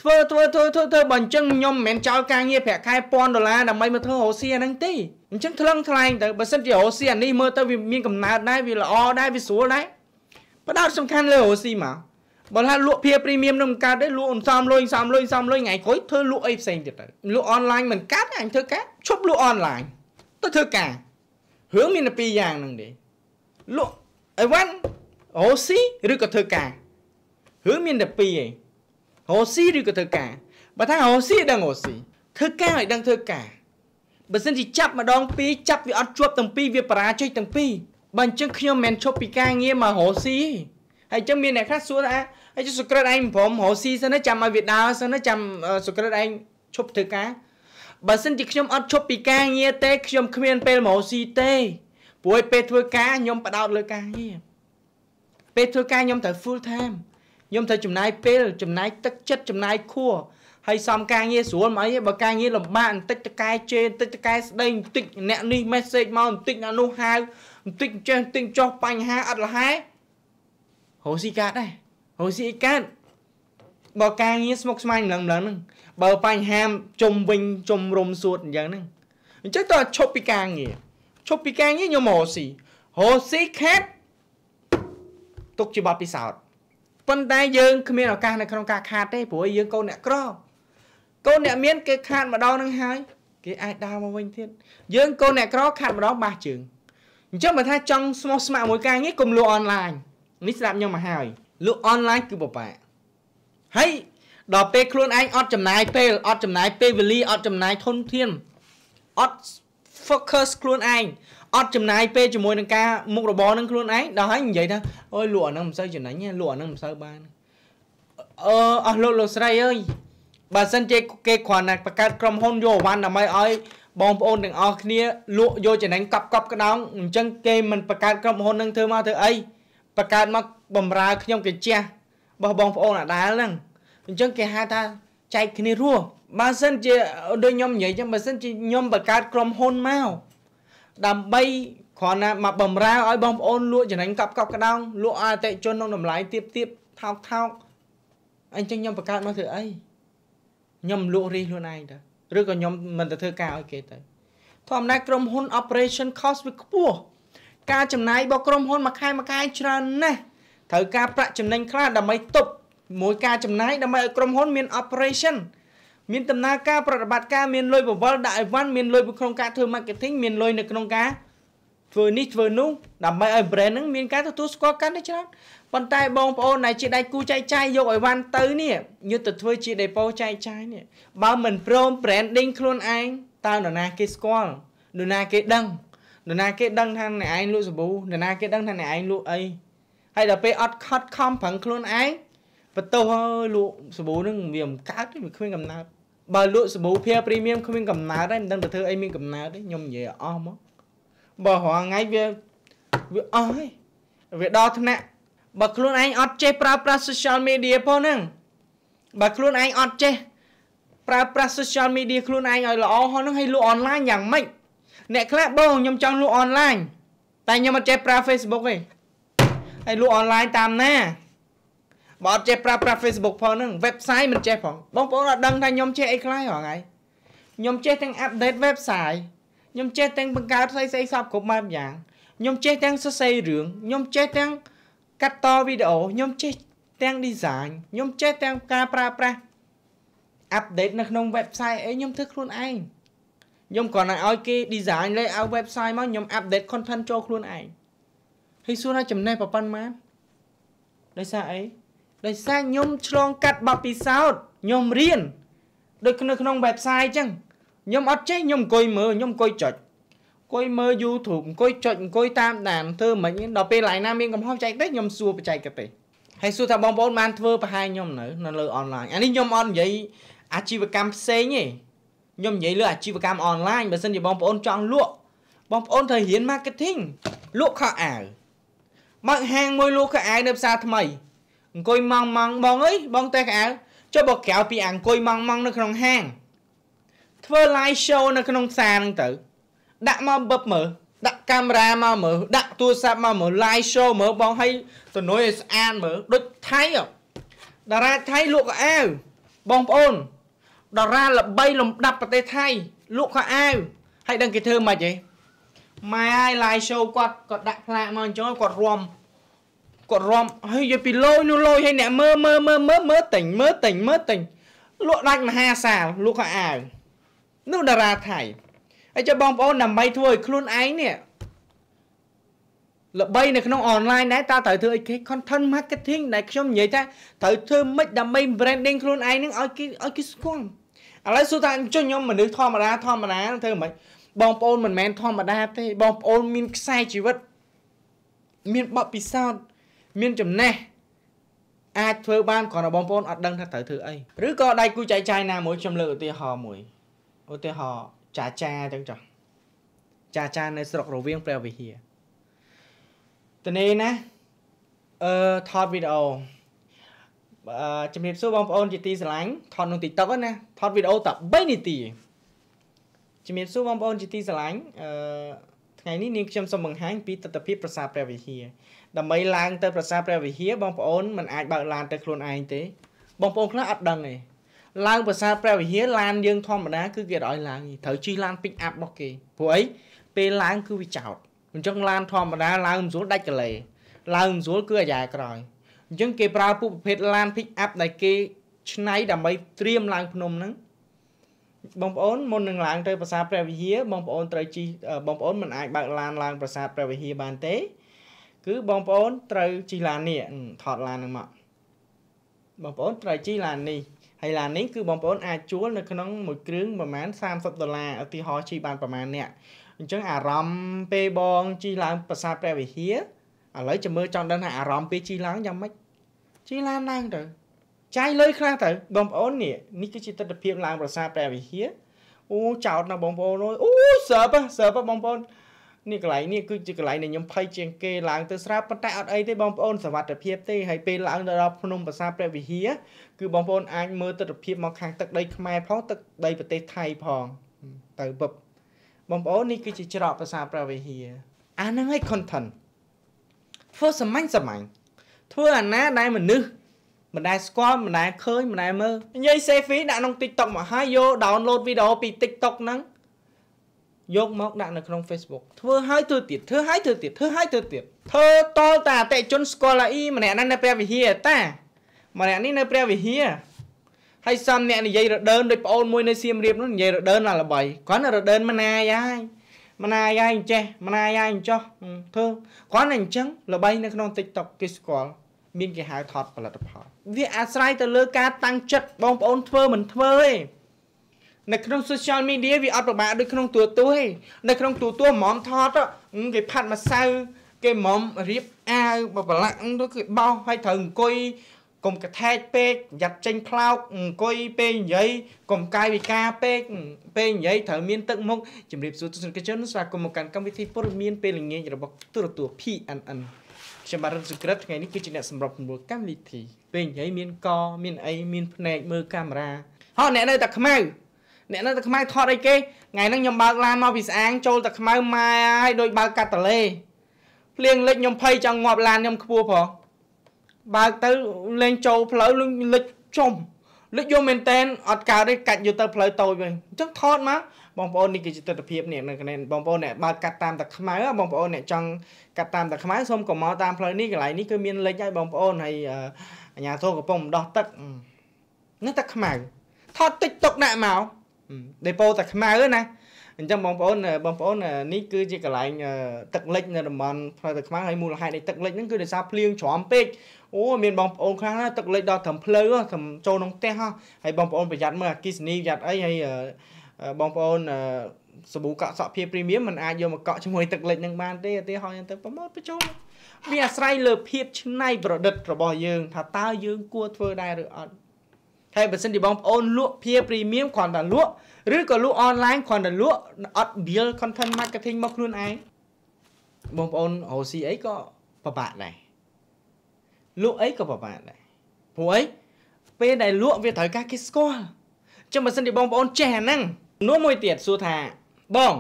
ធ្វើធ្វើធ្វើធ្វើធ្វើបើអញ្ចឹងខ្ញុំមិនមែនចោលការងារប្រាក់ខែ1000ដុល្លារដើម្បីមកធ្វើរោសៀហ្នឹងទេអញ្ចឹងថ្លឹងថ្លែងទៅបើសិនជារោសៀនេះមើលទៅវាមានកំណើតដែរវាល្អដែរវាស្រួលដែរបដោតសំខាន់លើរោសៀមកបើថាលក់ភៀព្រីមៀមនឹងមិនកើតទេលក់អន្សំលុយអន្សំលុយអន្សំលុយថ្ងៃក្រោយធ្វើលក់អីផ្សេងទៀតទៅលក់អនឡាញមិនកើតអញធ្វើការឈប់លក់អនឡាញទៅធ្វើការរឿងមានតែពីរយ៉ាងហ្នឹងទេលក់អីវ៉ាន់រោសៀឬក៏ធ្វើការរឿងមានតែពីរឯងរោស៊ីឬក៏ធ្វើការបើថារោស៊ីដឹងរោស៊ីធ្វើការឲ្យដឹងធ្វើការបើសិនជាចាប់ម្ដងពីរចាប់វាអត់ជាប់ទាំងពីរវាបរាជ័យទាំងពីរបើអញ្ចឹងខ្ញុំមិនឈប់ពីការងារមករោស៊ីហើយអញ្ចឹងមានអ្នកខ្លះសួរថាហើយចុះសុក្រិតឯងព្រមរោស៊ីសិនចាំឲ្យវាដើរសិនចាំសុក្រិតឯងឈប់ធ្វើការបើសិនជាខ្ញុំអត់ឈប់ពីការងារទេខ្ញុំគ្មានពេលមករោស៊ីទេព្រោះពេលធ្វើការខ្ញុំបដោតលើការងារពេលធ្វើការខ្ញុំត្រូវ full time ខ្ញុំត្រូវចំណាយពេលចំណាយទឹកចិត្តចំណាយខួរហើយសំការងារស្រួលមកអីបើការងារលំបាកបន្តិចតកែជេបន្តិចតកែស្ដីបន្តិចអ្នកនេះ message មកបន្តិចអ្នកនោះហៅបន្តិចចេះបន្តិចចោះបញ្ហាអត់លហែរោស៊ីកាតដែររោស៊ីកាតបើការងារស្មុគស្មាញម្លឹងម្លឹងហ្នឹងបើបញ្ហាជុំវិញជុំរុំសួតអញ្ចឹងហ្នឹងអញ្ចឹងតើឈប់ពីការងារឈប់ពីការងារខ្ញុំរោស៊ីរោស៊ីខាត់ទុកជាបទពិសោធន៍ប៉ុន្តែយើងគ្មានឱកាសនៅក្នុងការខាតទេព្រោះយើងកូនអ្នកក្រកូនអ្នកមានគេខាតម្ដងនឹងហើយគេអាចដើរមកវិញទៀតយើងកូនអ្នកក្រ ខាតម្ដងបាសជើងអញ្ចឹងបើថាចង់ស្មោះស្ម័គ្រមួយការងារកុំលក់អនឡាញនេះស្ដាប់ខ្ញុំមកហើយលក់អនឡាញគឺបបាក់ហើយដល់ពេលខ្លួនឯងអត់ចំណាយ ពេលអត់ចំណាយពេលវេលាអត់ចំណាយធនធានអត់ focus ខ្លួនឯងអត់ចំណាយពេលជាមួយនឹងការមុខរបរនឹងខ្លួនឯងដល់ហើយនិយាយថាអូយលក់អានឹងមិនសូវចំណេញទេលក់អានឹងមិនសូវបានអឺអស់លោកលោកស្រីអើយបើសិនជាគេគ្រាន់តែបង្កើតក្រុមហ៊ុនយកអវ៉ាន់ដើម្បីឲ្យបងប្អូនទាំងអស់គ្នាលក់យកចំណេញកប់កប់ក្តោងអញ្ចឹងគេមិនបង្កើតក្រុមហ៊ុននឹងធ្វើមកធ្វើអីបង្កើតមកបំរើខ្ញុំគេជះរបស់បងប្អូនអាដាលហ្នឹងអញ្ចឹងគេហៅថាចែកគ្នារស់បើសិនជាដូចខ្ញុំនិយាយអញ្ចឹងបើសិនជាខ្ញុំបង្កើតក្រុមហ៊ុនមកដើម្បីគ្រាន់ណាមកបំរើឲ្យបងប្អូនលក់ចំណេញកប់កប់ក្តោងលក់អតិជនក្នុងតម្លៃទៀបទៀបថោកថោកអញ្ចឹងខ្ញុំបង្កើតមកធ្វើអីខ្ញុំលក់រីសខ្លួនឯងទៅឬក៏ខ្ញុំមិនទៅធ្វើការឲ្យគេទៅធម្មតាក្រុមហ៊ុន operation cost វាខ្ពស់ការចំណាយរបស់ក្រុមហ៊ុនមួយខែមួយខែច្រើនណាស់ត្រូវការប្រាក់ចំណេញខ្លះដើម្បីទប់មួយការចំណាយដើម្បីឲ្យក្រុមហ៊ុនមាន operation មានដំណើរការប្រតិបត្តិការមានលុយបវលដាក់អីវ៉ាន់មានលុយក្នុងការធ្វើ marketing មានលុយនៅក្នុងការធ្វើនេះធ្វើនោះដើម្បីឲ្យ brand ហ្នឹងមានការទទួលស្គាល់កាន់តែច្រើនប៉ុន្តែបងប្អូនដែលជាដៃគូចែកចាយយកអីវ៉ាន់ទៅនេះយុទ្ធទៅធ្វើជា depot ចែកចាយនេះបើមិនព្រម branding ខ្លួនឯងតើនរណាគេស្គាល់នរណាគេដឹងនរណាគេដឹងថាអ្នកឯងលក់សាប៊ូនរណាគេដឹងថាអ្នកឯងលក់អីហើយដល់ពេលអត់ខិតខំប្រឹងខ្លួនឯងបន្ទោសហើយលក់សាប៊ូហ្នឹងវាមិនកើតទេវាគ្មានកំណើតបើលក់សាប៊ូភៀព្រីមៀមគ្មានកំណើតទេមិនដឹងទៅធ្វើអីមានកំណើតទេខ្ញុំនិយាយអស់មកបើរាល់ថ្ងៃវាវាអស់ហើយវាដល់ថ្នាក់បើខ្លួនឯងអត់ចេះប្រើប្រាស់ social media ផងហ្នឹងបើខ្លួនឯងអត់ចេះប្រើប្រាស់ social media ខ្លួនឯងឲ្យល្អហ្នឹងឲ្យលក់អនឡាញយ៉ាងម៉េចអ្នកខ្លះបងខ្ញុំចង់លក់អនឡាញតែខ្ញុំអត់ចេះប្រើ Facebook ទេហើយលក់អនឡាញតាមណាមកអត់ចេះប្រើប្រាស់ Facebook ផងហ្នឹង website មិនចេះផងបងប្អូនអត់ដឹងថាខ្ញុំចេះអីខ្លះហ៎ថ្ងៃខ្ញុំចេះទាំង update website ខ្ញុំចេះទាំងបង្កើតស្អីស្អីសពគ្រប់បែបយ៉ាងខ្ញុំចេះទាំងសរសេររឿងខ្ញុំចេះទាំងកាត់តវីដេអូខ្ញុំចេះទាំង design ខ្ញុំចេះទាំងការប្រើប្រាស់ update នៅក្នុង website អីខ្ញុំធ្វើខ្លួនឯងខ្ញុំគ្រាន់តែឲ្យគេ design លេឲ្យ website មកខ្ញុំ update content ចូលខ្លួនឯងហើយសួរថាចំណេះប្រហែលម៉ានដោយសារអីដោយសារខ្ញុំឆ្លងកាត់បទពិសោធន៍ខ្ញុំរៀនដូចនៅក្នុង website អញ្ចឹងខ្ញុំអត់ចេះខ្ញុំអង្គុយមើលខ្ញុំអង្គុយចុចអង្គុយមើល YouTube អង្គុយចុចអង្គុយតាមដានធ្វើមិនដល់ពេលឡាយណាមានកំហុសចែកទេខ្ញុំសួរបច្ចេកទេសហើយសួរថាបងប្អូនបានធ្វើបង្ហាញខ្ញុំនៅនៅលើ online អានេះខ្ញុំអត់និយាយអាជីវកម្មផ្សេងទេខ្ញុំនិយាយលើអាជីវកម្ម online បើសិនជាបងប្អូនចង់លក់បងប្អូនត្រូវរៀន marketing លក់ខោអាវបើកហាងមួយលក់ខោអាវនៅផ្សារថ្មីអង្គុយម៉ងម៉ងបងអើយបងតេះកៅចុះបើក្រៅពីអង្គុយម៉ងម៉ងនៅ ក្នុងហាងធ្វើ live show នៅក្នុងផ្សារហ្នឹងទៅដាក់មកបឹបមើលដាក់កាមេរ៉ាមកមើលដាក់ទូរស័ព្ទមកមើល live show មើលបងឲ្យទំនុយឲ្យស្អាតមើលដូចថៃតារាថៃលក់កៅអាវបងប្អូនតារាល្បីលំដាប់ប្រទេសថៃលក់កៅអាវហើយដឹងគេធ្វើម៉េចហ៎ម៉ែឲ្យ live show គាត់គាត់ដាក់ផ្លាកមកអញ្ចឹងគាត់រំគាត់រំហើយយកពីលយនោះលយហើយអ្នកមើលមើលមើលមើលមើលតែញមើលតែញមើលតែញលក់ដាច់មហាសាលលក់ខោអាវនោះតារាថៃអញ្ចឹងបងប្អូនដើម្បីធ្វើឲ្យខ្លួនឯងនេះល្បីនៅក្នុងអនឡាញដែរតើត្រូវធ្វើអីគេ content marketing ដែលខ្ញុំនិយាយថាត្រូវធ្វើមិនដើម្បី branding ខ្លួនឯងនឹងឲ្យគេឲ្យគេស្គាល់ឥឡូវសួរថាអញ្ចឹងខ្ញុំមនុស្សធម្មតាធម្មតាធ្វើមិនបងប្អូនមិនមែនធម្មតាទេបងប្អូនមានខ្សែជីវិត មានបទពិសោធន៍មានចំណេះអាចធ្វើបានគ្រាន់តែបងប្អូនអត់ដឹងថាត្រូវធ្វើអីឬក៏ដៃគូចែកចាយណាមួយខ្ញុំលើកឧទាហរណ៍មួយឧទាហរណ៍ចាចាអញ្ចឹងចុះចាចានៅស្រុករវៀងព្រះវិហារតនេណាអឺថតវីដេអូអឺជំរាបសួរបងប្អូនជាទីស្រឡាញ់ថតក្នុង TikTok ណាថតវីដេអូតែ3នាទីជំរាបសួរបងប្អូនជាទីស្រឡាញ់អឺថ្ងៃនេះនាងខ្ញុំសូមបង្ហាញពីទស្សនវិជ្ជាប្រាសាទព្រះវិហារដើម្បីឡើងទៅប្រាសាទព្រះវិហារបងប្អូនមិនអាចបើកឡានទៅខ្លួនឯងទេ បងប្អូនខ្លះអត់ដឹងទេឡើងប្រាសាទព្រះវិហារឡានយើងធម្មតាគឺគេឲ្យឡើងត្រូវជិះឡាន pick up របស់គេព្រោះអីពេលឡើងគឺវាចោតអញ្ចឹងឡានធម្មតាឡើងមិនស្រួលដាច់កលេឡើងមិនស្រួលគឺអាយ៉ាក្រោយអញ្ចឹងគេប្រើពុះប្រភេទឡាន pick up ដែលគេឆ្នៃដើម្បីត្រៀមឡើងភ្នំហ្នឹងបងប្អូនមុននឹងឡើងទៅប្រាសាទព្រះវិហារបងប្អូនត្រូវជិះបងប្អូនមិនអាចបើកឡានឡើងប្រាសាទព្រះវិហារបានទេគឺបងប្អូនត្រូវជីឡាននេះថតឡាននឹងមកបងប្អូនត្រូវជីឡាននេះហើយឡាននេះគឺបងប្អូនអាចជួលនៅក្នុងមួយគ្រឿងប្រហែល30ដុល្លារឧទាហរណ៍ជីបានប្រហែលអ្នកអញ្ចឹងអារម្មណ៍ពេលបងជីឡើងប្រាសាទព្រះវិហារឥឡូវចាំមើលចង់ដឹងថាអារម្មណ៍ពេលជីឡើងយ៉ាងម៉េចជីឡានឡើងទៅចាយលុយខ្លះទៅបងប្អូននេះនេះគឺជាទស្សនវិជ្ជាឡើងប្រាសាទព្រះវិហារអូចោតណាបងប្អូនអូសើបសើបបងប្អូននេះកន្លែងនេះគឺជាកន្លែងដែលខ្ញុំភ័យជាងគេឡើងទៅស្រាប់ប៉ុន្តែអត់អីទេបងប្អូនសវត្ថិភាពទេហើយពេលឡើងដល់ភ្នំប្រាសាទព្រះវិហារគឺបងប្អូន អាចមើលទស្សនវិជ្ជាមកខាងទឹកដីខ្មែរផងទឹកដីប្រទេសថៃផងទៅបឹបបងប្អូននេះគឺជាច្រកប្រាសាទព្រះវិហារអាហ្នឹងឯង content ធ្វើសាមញ្ញសាមញ្ញធ្វើអាណាដែលមនុស្សមិនដែលស្គាល់មិនដែលឃើញមិនដែលមើលនិយាយ selfie ដាក់ក្នុង TikTok មកហើយយក download វីដេអូពី TikTok ហ្នឹងយកមកដាក់នៅក្នុង Facebook ធ្វើហើយធ្វើទៀតធ្វើហើយធ្វើទៀតធ្វើហើយធ្វើទៀតធ្វើតលតាអតិជនស្គាល់អីម្នាក់ហ្នឹងនៅព្រះវិហារតាម្នាក់នេះនៅព្រះវិហារហើយសំអ្នកនិយាយរដើនដោយប្អូនមួយនៅសៀមរាបនោះនិយាយរដើនដល់ល្បីគាត់រដើនម្នាយហើយម្នាយហើយអញ្ចេះម្នាយហើយអញ្ចោះធ្វើគាត់តែអញ្ចឹងល្បីនៅក្នុង TikTok គេស្គាល់មានគេហៅថតផលិតផលវាអាស្រ័យទៅលើការតាំងចិត្តបងប្អូនធ្វើមិនធ្វើទេនៅក្នុង social media វាអត់ប្រមាដូចក្នុងទូទួទេនៅក្នុងទូទួហ្មងថតគេផាត់ម្សៅគេហ្មងរៀបអាវបបលាក់ទៅគឺបោសហើយត្រូវអង្គុយកុំកថែកពេកយ៉ាប់ចេញផ្លោកអង្គុយពេលនិយាយកុំកាយវិការពេកពេលនិយាយត្រូវមានទឹកមុខជំរាបសួរទស្សនិកជនស្វាគមន៍មកកាន់កម្មវិធីព័ត៌មានពេលល្ងាចរបស់ទូរទស្សន៍ PNN ខ្ញុំបាទរឹមសុក្រិតថ្ងៃនេះគឺជាអ្នកសម្របសម្រួលកម្មវិធីពេលនិយាយមានកមានអីមានភ្នែកមើលកាមេរ៉ាហោះអ្នកនៅតែខ្មៅអ្នកនៅតែខ្មៅថតអីគេថ្ងៃហ្នឹងខ្ញុំបើកឡានមកពីស្អាងចូលតែខ្មៅម៉ែហើយដូចបើកកាត់តលេភ្លៀងលិចខ្ញុំភ័យចង់ងាប់ឡានខ្ញុំខ្ពស់ផងបើកទៅលេងចូលផ្លូវលិចចំលិចយកមែនតែនអត់កើតទេកាច់យកទៅផ្លូវតូចវិញអញ្ចឹងថតមកបងប្អូននេះគឺជាទស្សនវិជ្ជានេះនៅក្នុងបងប្អូនអ្នកបើកកាត់តាមតែខ្មៅបងប្អូនអ្នកចង់កាត់តាមតែខ្មៅសូមកុំមកតាមផ្លូវនេះកន្លែងនេះគឺមានលិចហើយបងប្អូនហើយអាញាធរកំពុងដោះទឹកនេះតែខ្មៅថត TikTok ដាក់មកដេប៉ូតាខ្មៅណាអញ្ចឹងបងប្អូនបងប្អូន នេះគឺជាកន្លែងទឹកលិចនៅតំបន់ផ្លូវទឹកខ្មៅហើយមូលហេតុនៃទឹកលិចហ្នឹងគឺដោយសារភ្លៀងច្រំពេកអូមានបងប្អូនខ្លះណាទឹកលិចដល់ត្រឹមផ្លូវត្រឹមចូលក្នុងផ្ទះហើយបងប្អូនប្រយ័ត្នមើលអគិសនីប្រយ័ត្នអីហើយបងប្អូនសាប៊ូកក់សក់ភៀព្រីមៀមมันអាចយកមកកក់ជាមួយទឹកលិចនឹងបានទេឧទាហរណ៍យ៉ាងទៅប្រម៉ូតបញ្ចូលវាអាស្រ័យលើភាពច្នៃប្រឌិតរបស់យើងថាតើយើងគួរធ្វើដែរឬអត់ហើយបើសិនជាបងប្អូនលក់ភៀព្រីមៀមគ្រាន់តែលក់ឬក៏លក់អនឡាញគ្រាន់តែលក់អត់ build content marketing មកខ្លួនឯងបងប្អូនរកស៊ីអីក៏ពិបាកដែរលក់អីក៏ពិបាកដែរព្រោះអីពេលដែលលក់វាត្រូវការគេស្គាល់ចឹងបើសិនជាបងប្អូនចេះអាហ្នឹងនោះមួយទៀតសួរថាបង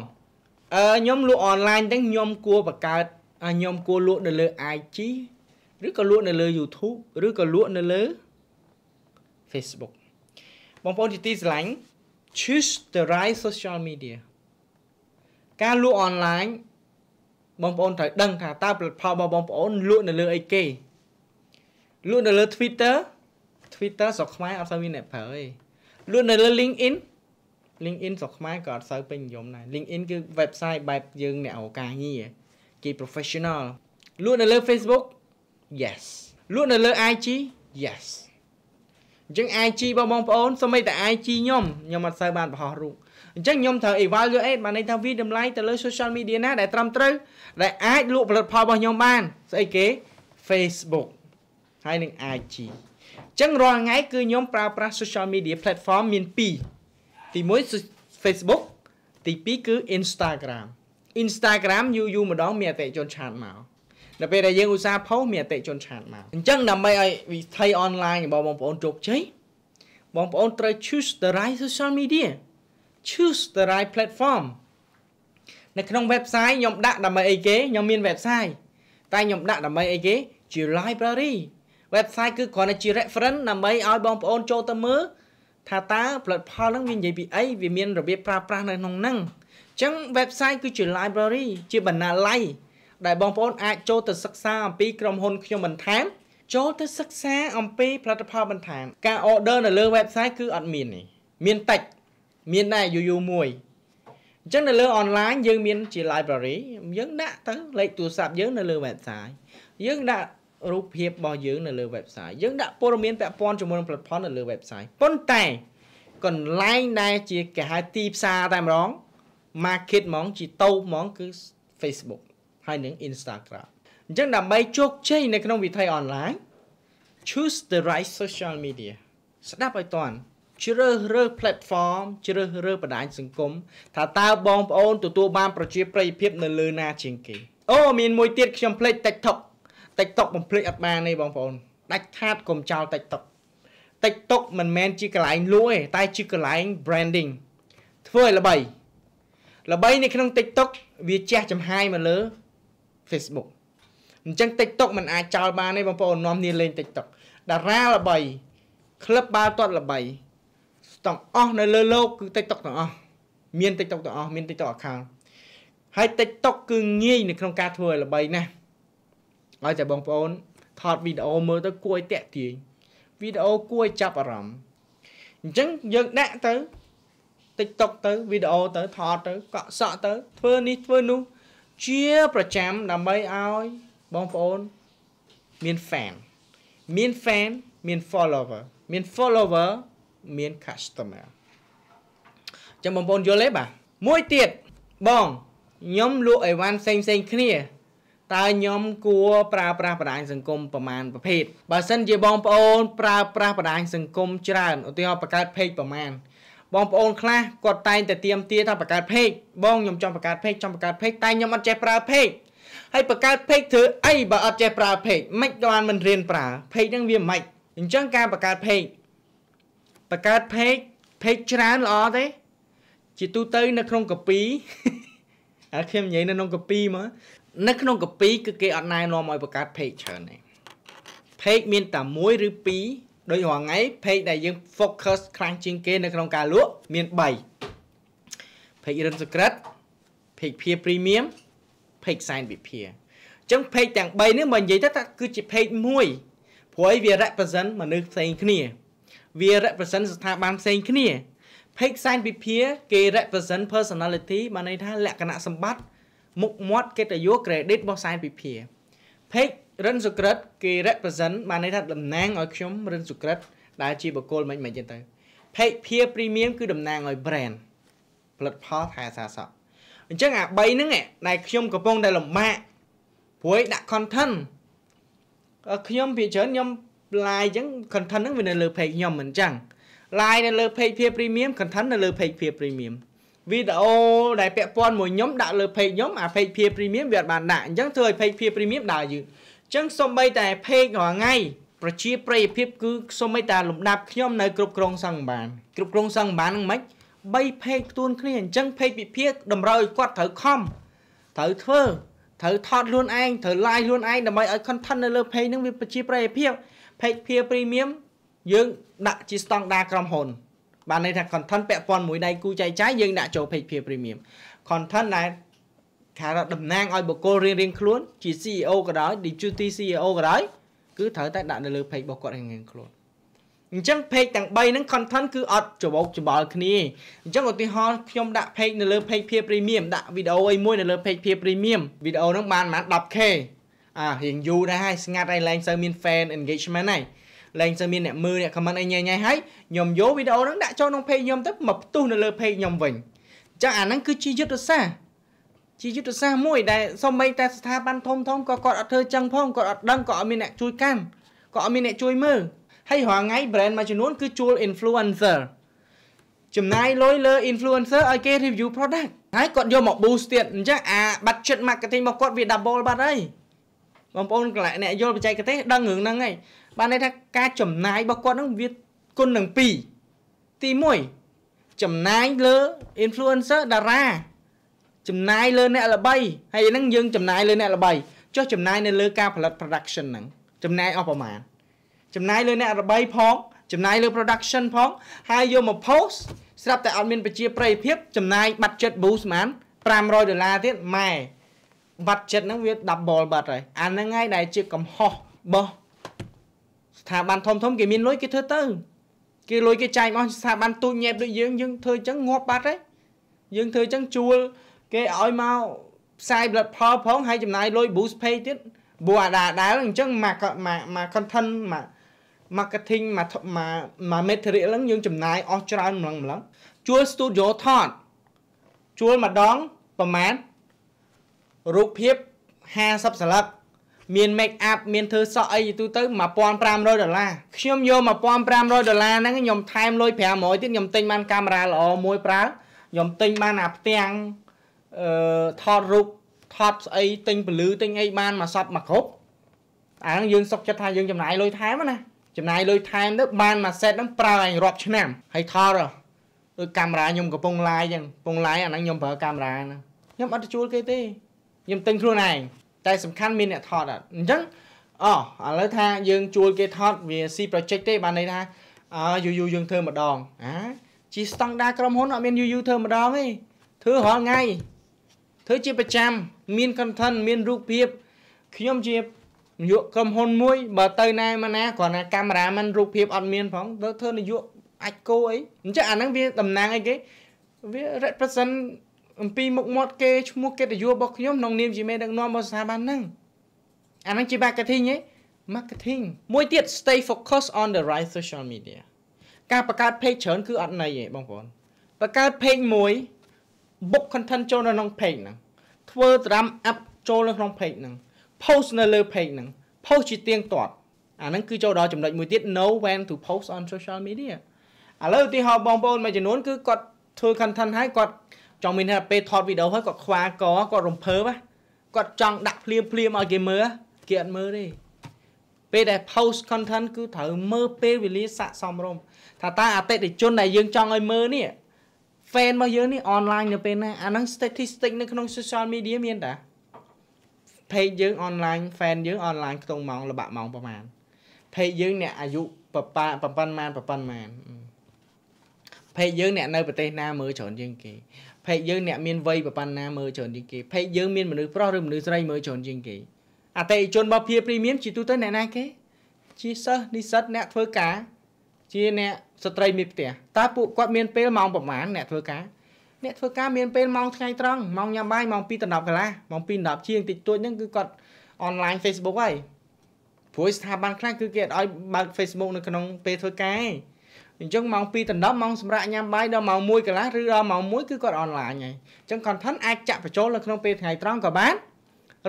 អឺខ្ញុំលក់អនឡាញទាំងខ្ញុំគួរបង្កើតខ្ញុំគួរលក់នៅលើ IG ឬក៏លក់នៅលើ YouTube ឬក៏លក់នៅលើ Facebook បងប្អូនជាទីស្រឡាញ់ choose the right social media ការលក់អនឡាញបងប្អូនត្រូវដឹងថាតើផលិតផលរបស់បងប្អូនលក់នៅលើអីគេលក់នៅលើ Twitter Twitter ស្រុកខ្មែរអត់សូវមានអ្នកប្រើទេលក់នៅលើ LinkedIn LinkedIn ស្រុកខ្មែរក៏អត់សូវពេញនិយមដែរ LinkedIn គឺ website បែបយើងអ្នករកការងារគេ professional លក់នៅលើ Facebook yes លក់នៅលើ IG yes អញ្ចឹង IG របស់បងប្អូនសូម្បីតែ IG ខ្ញុំខ្ញុំអត់សូវបានបង្ហោះរូបអញ្ចឹងខ្ញុំត្រូវ evaluate បានន័យថាវាតម្លៃទៅលើ social media ណាដែល ត្រឹមត្រូវដែលអាចលក់ផលិតផលរបស់ខ្ញុំបានស្អីគេ Facebook ហើយនិង IG អញ្ចឹងរាល់ថ្ងៃគឺខ្ញុំប្រើប្រាស់ social media platform មាន2ទី1 Facebook ទី2គឺ Instagram Instagram យូរយូរម្ដង មានអតិជនឆាតមកនៅពេលដែលយើងឧស្សាហ៍ផុសមានអតិជនឆាតមកអញ្ចឹងដើម្បីឲ្យវិថីអនឡាញរបស់បងប្អូនជោគជ័យបងប្អូនត្រូវ choose the right social media choose the right platform នៅក្នុង website ខ្ញុំដាក់ដើម្បីអីគេខ្ញុំមាន website តែខ្ញុំដាក់ដើម្បីអីគេជា library website គឺគ្រាន់តែជា reference ដើម្បីឲ្យបងប្អូនចូលទៅមើលថាតើផលិតផលហ្នឹងវានិយាយពីអីវាមានរបៀបប្រើប្រាស់នៅក្នុងហ្នឹងអញ្ចឹង website គឺជា library ជាបណ្ណាល័យដែលបងប្អូនអាចចូលទៅសិក្សា អំពីក្រុមហ៊ុនខ្ញុំបន្ថែមចូលទៅសិក្សាអំពីផលិតផលបន្ថែមការ order នៅលើ website គឺអត់មានទេមានតិចមានតែយូរយូរមួយអញ្ចឹងនៅលើ online យើងមានជា library យើងដាក់ទៅលេខទូរស័ព្ទយើងនៅលើ website យើងដាក់រូបភាពរបស់យើង នៅលើ website យើងដាក់ព័ត៌មានពាក់ព័ន្ធជាមួយនឹងផលិតផលនៅលើ website ប៉ុន្តែកន្លែងដែលជាគេហៅទីផ្សារតែម្ដង market ហ្មងជាតូបហ្មងគឺ Facebook ហើយនិង Instagram អញ្ចឹងដើម្បីជោគជ័យនៅក្នុង វិថីអនឡាញ choose the right social media ស្ដាប់ឲ្យតាន់ ជ្រើសរើស platform ជ្រើសរើសបណ្ដាញសង្គមថាតើបងប្អូនទទួលបានប្រជាប្រិយភាពនៅលើណាជាងគេ អូមានមួយទៀតខ្ញុំភ្លេច TikTok TikTok បំភ្លេចអត់បានទេបងប្អូនដាច់ខាតកុំចោល TikTok TikTok មិនមែនជាកន្លែងលក់ទេតែជាកន្លែង branding ធ្វើឲ្យល្បីល្បីនៅក្នុង TikTok វាជះចំហាយមកលើ Facebook អញ្ចឹង TikTok មិនអាចចោលបានទេបងប្អូននាំគ្នាលេង TikTok តារាល្បីក្លឹបបាល់ទាត់ល្បីទាំងអស់នៅលើโลกគឺ TikTok ទាំងអស់មាន TikTok ទាំងអស់មាន TikTok account ហើយ TikTok គឺងាយនៅក្នុងការធ្វើឲ្យល្បីណាស់ឲ្យតែបងប្អូនថតវីដេអូមើលទៅគួរឲ្យតាក់ទាញវីដេអូគួរឲ្យចាប់អារម្មណ៍អញ្ចឹងយើងដាក់ទៅ TikTok ទៅវីដេអូទៅថតទៅកក់សក់ទៅធ្វើនេះធ្វើនោះជាប្រចាំដើម្បីឲ្យបងប្អូន មាន fan មាន fan មាន follower មាន follower មាន customer ចឹងបងប្អូនយល់ទេបាទមួយទៀតបងខ្ញុំលក់អីវ៉ាន់ផ្សេងផ្សេងគ្នាតើខ្ញុំគួរប្រើប្រាស់បណ្ដាញសង្គមប្រមាណប្រភេទបើសិនជាបងប្អូនប្រើប្រាស់បណ្ដាញសង្គមច្រើនឧទាហរណ៍បង្កើត page ប្រមាណបងប្អូនខ្លះគាត់តែងតែទៀមទាថាបង្កើតเพจបងខ្ញុំចង់បង្កើតเพจចង់បង្កើតเพจតែខ្ញុំអត់ចេះប្រើเพจហើយបង្កើតเพจធ្វើអីបើអត់ចេះប្រើเพจមិនបានមិនរៀនប្រើเพจហ្នឹងវាមិនអញ្ចឹងការបង្កើតเพจបង្កើតเพจเพจច្រើនល្អទេ ជាទូទៅនៅក្នុងកពីអាខ្ញុំនិយាយនៅក្នុងកពីមកនៅក្នុងកពីគឺគេអត់ណែនាំឲ្យបង្កើតเพจច្រើនទេ page មានតែ1ឬ2ដូចរាល់ថ្ងៃ page ដែលយើង focus ខ្លាំងជាងគេនៅក្នុងការលក់មាន3 page រិនសក្រិត page ភា premium page sign វិភាអញ្ចឹង page ទាំង3នេះមកនិយាយទៅថាគឺជា page មួយព្រោះឯវា represent មនុស្សផ្សេងគ្នា វា represent ស្ថាប័នផ្សេងគ្នា page sign វិភាគេ represent personality បានន័យថាលក្ខណៈសម្បត្តិមុខមាត់កិត្តិយស credit របស់ sign វិភា page រិនសុក្រិតគេ represent បានន័យថាតំណាងឲ្យខ្ញុំរិនសុក្រិតដែលជាបុគ្គលមិនមិនចឹងទៅ page peer premium គឺតំណាងឲ្យ brand ផលិតផលថែសារសក់អញ្ចឹងអា3ហ្នឹងដែលខ្ញុំកំពុងតែលំបាកព្រួយដាក់ content ខ្ញុំភាគច្រើនខ្ញុំ live អញ្ចឹង content ហ្នឹងវានៅលើ page ខ្ញុំមិនអញ្ចឹង live នៅលើ page ភាព premium content នៅលើ page ភាព premium វីដេអូដែលពាក់ព័ន្ធមួយខ្ញុំដាក់លើ page ខ្ញុំអា page ភាព premium វាអត់បានដាក់អញ្ចឹងធ្វើឲ្យ page ភាព premium ដើរយឺតចឹងសំបីតែពេករាល់ថ្ងៃប្រជាប្រិយភាពគឺសំបីតាលំដាប់ខ្ញុំនៅគ្រប់គ្រងសង្ឃបាន គ្រប់គ្រងសង្ឃបានហ្នឹងមិនបីភេកផ្ទួនគ្នាអញ្ចឹងភេកពិភាកតម្រូវឲ្យគាត់ត្រូវខំត្រូវធ្វើត្រូវថតខ្លួនឯងត្រូវ live ខ្លួនឯងដើម្បីឲ្យ content នៅលើភេកហ្នឹងវាប្រជាប្រិយភាពភេកភៀ premium យើងដាក់ជាស្តង់ដារក្រុមហ៊ុនបានន័យថា content ពាក់ព័ន្ធមួយដៃគូចែកចាយយើងដាក់ចូលភេកភៀ premium content ដែលខាងតំណាងឲ្យបុគ្គលរៀងរៀងខ្លួនជា CEO ក៏ដោយ Deputy CEO ក៏ដោយគឺត្រូវតែដាក់នៅលើ page របស់គាត់រៀងរៀងខ្លួនអញ្ចឹង page ទាំង3ហ្នឹង content គឺអត់ច្របោកច្របល់គ្នាអញ្ចឹងឧទាហរណ៍ខ្ញុំដាក់ page នៅលើ page ភាព premium ដាក់វីដេអូអីមួយនៅលើ page ភាព premium វីដេអូហ្នឹងបានប្រហែល 10k អារៀងយូរដែរហើយស្ងាត់ហើយឡើងសូវមាន fan engagement ហើយឡើងសូវមានអ្នកមើលអ្នក comment អីញ៉ៃញ៉ៃហើយខ្ញុំយកវីដេអូហ្នឹងដាក់ចូលក្នុង page ខ្ញុំទៅមកផ្ទុះនៅលើ page ខ្ញុំវិញអញ្ចឹងអាហ្នឹងគឺជាយុទ្ធសាស្ត្រជាយុទ្ធសាស្ត្រមួយដែលសូម្បីតែស្ថាប័នធំធំក៏គាត់អត់ធ្វើចឹងផងគាត់អត់ដឹងក៏អត់មានអ្នក ជួយកាន់ក៏អត់មានអ្នក ជួយមើលហើយរាល់ថ្ងៃ brand មួយចំនួនគឺជួល influencer ចំណាយលុយលើ influencer ឲ្យគេ review product ហើយគាត់យកមក boost ទៀតអញ្ចឹងអាបាត់ចិត្ត marketing របស់គាត់វា double បាត់ហើយបងប្អូនកន្លែងអ្នកយល់បច្ចេកទេសដឹងរឿងហ្នឹងហើយបានន័យថាការចំណាយរបស់គាត់ហ្នឹងវាគុណនឹង2ទី1ចំណាយលើ influencer តារាចំណាយលើអ្នកល្បីហើយហ្នឹងយើងចំណាយលើអ្នកល្បីចុះចំណាយនៅលើការផលិត production ហ្នឹងចំណាយអស់ប្រមាណចំណាយលើអ្នកល្បីផង ចំណាយលើ production ផងហើយយកមក post ស្រាប់តែអត់មានប្រជាប្រិយភាព ចំណាយបាត់ចិត្ត boost ស្មាន500ដុល្លារទៀតម៉ែបាត់ចិត្តហ្នឹងវា double បាត់ហើយអាហ្នឹងហើយដែល ជាកំហុសបោះស្ថាប័នធំធំគេមានលុយគេធ្វើទៅគេលុយគេចែកមកស្ថាប័នទូចញែបដូចយើងយើងធ្វើអញ្ចឹងងាប់បាត់ហើយយើងធ្វើអញ្ចឹងជួលគេឲ្យមកផ្សាយផលិតផលផង ហើយចំណាយលុយ boost page ទៀតព្រោះអាដាដែលអញ្ចឹងមកមក content មក marketing មកមក material ហ្នឹងយើងចំណាយអស់ច្រើនម្លងម្លងជួល studio ថតជួលម្ដងប្រមាណរូបភាព50ស្លឹកមាន make up មានធ្វើសក់អីទូទៅ1500ដុល្លារខ្ញុំយក1500ដុល្លារហ្នឹងខ្ញុំថែមលុយ500ទៀតខ្ញុំទិញបានកាមេរ៉ាល្អមួយប្រើខ្ញុំទិញបានអាផ្ទាំងអឺថតរូបថតស្អីទិញពលឺទិញអីបានមកសពមកគ្រប់អាហ្នឹងយើងសុកចិត្តថាយើងចំណាយលុយថែមណាចំណាយលុយថែមទៅបានមួយសេតហ្នឹងប្រើឯងរាប់ឆ្នាំហើយថតដូចកាមេរ៉ាខ្ញុំកំពុងឡាយចឹងកំពុងឡាយអាហ្នឹងខ្ញុំប្រើកាមេរ៉ាហ្នឹងខ្ញុំអត់ទទួលគេទេខ្ញុំទិញខ្លួនឯងតែសំខាន់មានអ្នកថតអត់អញ្ចឹងអូឥឡូវថាយើង ជួល គេថត វា C project ទេបានន័យថាអើយូយូយើងធ្វើម្ដងអាជីស្តង់ដារក្រុមហ៊ុនអត់មានយូយូធ្វើម្ដងទេធ្វើរាល់ថ្ងៃធ្វើជាប្រចាំមាន content មានរូបភាពខ្ញុំជានាយកក្រុមហ៊ុនមួយ បើទៅណាមកណាគ្រាន់តែកាមេរ៉ាមិនរូបភាពអត់មានផងទៅធ្វើនាយកអាចគោអីអញ្ចឹងអាហ្នឹងវាតំណាងអីគេវា represent អំពីមុខមាត់គេឈ្មោះកិត្តិយសរបស់ខ្ញុំក្នុងនាមជាមេដឹកនាំរបស់ស្ថាប័នហ្នឹងអាហ្នឹងជា marketing ហ៎ marketing មួយទៀត stay focus on the right social media ការបង្កើត page ច្រើនគឺអត់ន័យទេបងប្អូនបង្កើត page មួយ book content ចូលនៅក្នុង page ហ្នឹងធ្វើ drum up ចូលនៅក្នុង page ហ្នឹង post នៅលើ page ហ្នឹង post ជាទៀងទាត់អាហ្នឹងគឺចូលដល់ចំណុចមួយទៀត know when to post on social media ឥឡូវឧទាហរណ៍បងប្អូនមួយចំនួនគឺគាត់ធ្វើ content ហើយគាត់ចង់មានថាពេលថតវីដេអូហើយគាត់ខ្វាកគាត់រំភើបគាត់ចង់ដាក់ភ្លាមភ្លាមឲ្យគេមើលគេអត់មើលទេពេលដែល post content គឺត្រូវមើលពេលវេលាស័កសមរម្យថាតើអតិថិជនដែលយើងចង់ឲ្យមើលនេះ fan របស់យើងនេះ online នៅពេលណាអាហ្នឹង statistic នៅក្នុង social media មានតា page យើង online fan យើង online ខ្ទង់ម៉ោងល្បាក់ម៉ោងប្រហែល page យើងអ្នកអាយុប្រប៉ាប៉ុណ្ណាប៉ុណ្ណាពេកយើងអ្នកនៅប្រទេសណាមើលច្រើនជាងគេពេកយើងអ្នកមានវ័យប្រហែលណាមើលច្រើនជាងគេពេកយើងមានមនុស្សប្រុសឬមនុស្សស្រីមើលច្រើនជាងគេអតិជនរបស់ភៀព្រីមៀមជាទូទៅអ្នកណាគេជាសិស្សនិស្សិតអ្នកធ្វើការជាអ្នកស្ត្រីមានផ្ទះតើពួកគាត់មានពេលម៉ោងប្រហែលអ្នកធ្វើការអ្នកធ្វើការមានពេលម៉ោងថ្ងៃត្រង់ម៉ោងញ៉ាំបាយម៉ោង2ដល់10កន្លះម៉ោង2ដល់10ជាងតិចតួចហ្នឹងគឺគាត់ online Facebook ហើយព្រោះស្ថាប័នខ្លះគឺគេអត់ឲ្យបើក Facebook នៅក្នុង ពេលធ្វើការឯងអញ្ចឹងម៉ោង2ដល់10ម៉ោងសម្រាប់ញ៉ាំបាយដល់ម៉ោង1កន្លះឬដល់ម៉ោង1គឺគាត់អនឡាញហើយអញ្ចឹង content អាចចាក់បញ្ចូលនៅក្នុងពេលថ្ងៃត្រង់ក៏បាន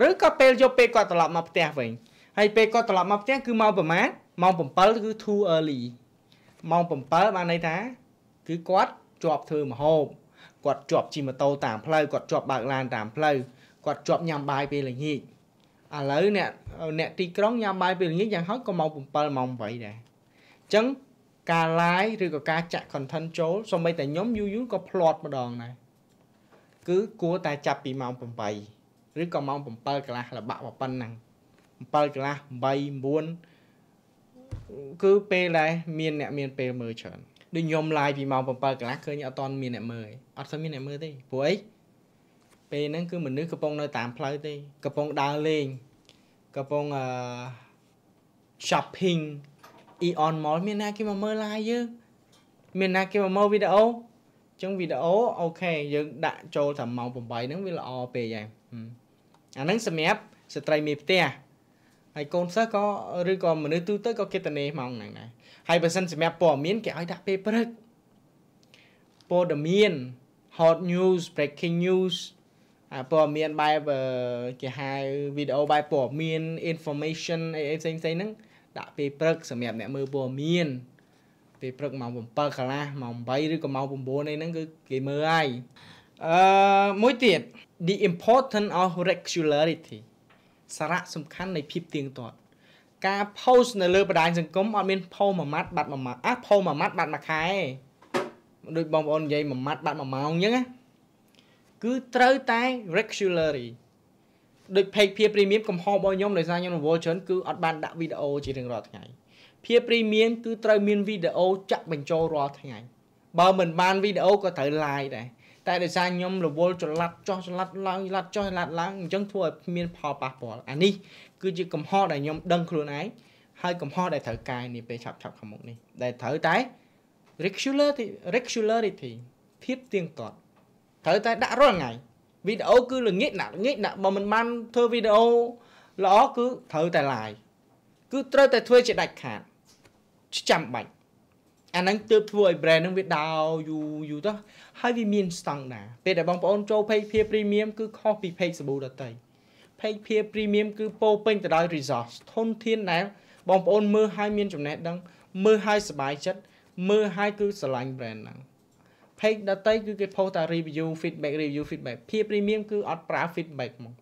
ឬក៏ពេលយប់ពេលគាត់ត្រឡប់មកផ្ទះវិញហើយពេលគាត់ត្រឡប់មកផ្ទះគឺម៉ោងប្រហែលម៉ោង7គឺ too early ម៉ោង7បានន័យថា គឺគាត់ជាប់ធ្វើមហូបគាត់ជាប់ជិះម៉ូតូតាមផ្លូវគាត់ជាប់បើកឡានតាមផ្លូវគាត់ជាប់ញ៉ាំបាយពេលល្ងាចឥឡូវអ្នកអ្នកទីក្រុងញ៉ាំបាយពេលល្ងាចយ៉ាងហោចក៏ម៉ោង7ម៉ោង8ដែរអញ្ចឹងការ live ឬក៏ការចាក់ content ចូលសូម្បីតែខ្ញុំយូរយូរក៏ផ្្លាត់ម្ដងដែរគឺគួរតែចាប់ពីម៉ោង8ឬក៏ម៉ោង7កន្លះល្បាក់ប៉ុណ្ណឹង7កន្លះ8 9គឺពេលដែរមានអ្នកមានពេលមើលច្រើនដូចខ្ញុំឡាយពីម៉ោង7កន្លះឃើញអត់តមានអ្នកមើលអត់ស្មានអ្នកមើលទេព្រោះអីពេលហ្នឹងគឺមនុស្សកំពុងនៅតាមផ្លូវទេកំពុងដើរលេងកំពុងអឺ shopping Eon Mall មានណាគេមកមើលឡាយយើងមានណាគេមកមើលវីដេអូចឹងវីដេអូអូខេយើងដាក់ចូលតាមម៉ោង8ហ្នឹងវាល្អពេកហើយអាហ្នឹងសម្រាប់ស្ត្រីមេផ្ទះហើយកូនសិស្សក៏ឬក៏មនុស្សទូទៅក៏គេតនេម៉ោងហ្នឹងដែរហើយបើសិនសម្រាប់ព័ត៌មានគេឲ្យដាក់ពេលព្រឹកព័ត៌មាន hot news breaking news អាព័ត៌មានបែបគេហៅវីដេអូបែបព័ត៌មាន information អីផ្សេងផ្សេងហ្នឹងដាក់ពេលព្រឹកសម្រាប់អ្នកមើលព័ត៌មានពេលព្រឹកម៉ោង7កន្លះម៉ោង8ឬក៏ម៉ោង9នេះហ្នឹងគឺគេមើលហើយអឺមួយទៀត the importance of regularity សារៈសំខាន់នៃភាពទៀងទាត់ការ post នៅលើបណ្ដាញសង្គមអត់មាន post មួយម៉ាត់បាត់មួយម៉ាត់អា post មួយម៉ាត់បាត់មួយខែដូចបងប្អូននិយាយមួយម៉ាត់បាត់មួយម៉ោងអញ្ចឹងណាគឺត្រូវតែ regularly ដូច page ភាព premium កំហុសរបស់ខ្ញុំដោយសារខ្ញុំរវល់ច្រើនគឺអត់បានដាក់វីដេអូជារៀងរាល់ថ្ងៃភាព premium គឺត្រូវមានវីដេអូចាក់បញ្ចូលរាល់ថ្ងៃបើមិនបានវីដេអូក៏ត្រូវ live ដែរតែដោយសារខ្ញុំរវល់ច្រឡាត់ចោះច្រឡាត់ឡើងច្រឡាត់ចោះច្រឡាត់ឡើងអញ្ចឹងធ្វើឲ្យមានផលប៉ះពាល់អានេះគឺជាកំហុសដែលខ្ញុំដឹងខ្លួនឯងហើយកំហុសដែលត្រូវកែនេះពេលឆាប់ឆាប់ខាងមុខនេះដែលត្រូវតែ regularity regularity ភាពទៀងទាត់ត្រូវតែដាក់រាល់ថ្ងៃវីដេអូគឺល្ងាចដាក់ល្ងាចដាក់បើមិនបានធ្វើវីដេអូល្អគឺត្រូវតែ live គឺត្រូវតែធ្វើជាដាច់ខាតចាំបាច់អាហ្នឹងទើបធ្វើឲ្យ brand ហ្នឹងវាដាវយូរយូរទៅហើយវាមានស្តង់ដារពេលដែលបងប្អូនចូល page ភាព premium គឺខុសពី page សាប៊ូដតៃ page ភាព premium គឺពោពេញទៅដោយ resource ធនធានដែលបងប្អូនមើលហើយមានចំណេះដឹង មើលហើយសប្បាយចិត្តមើលហើយគឺស្រឡាញ់ brand ហ្នឹង page ដតៃគឺគេផុសតែ review feedback review feedback ភាព premium គឺអត់ប្រើ feedback មក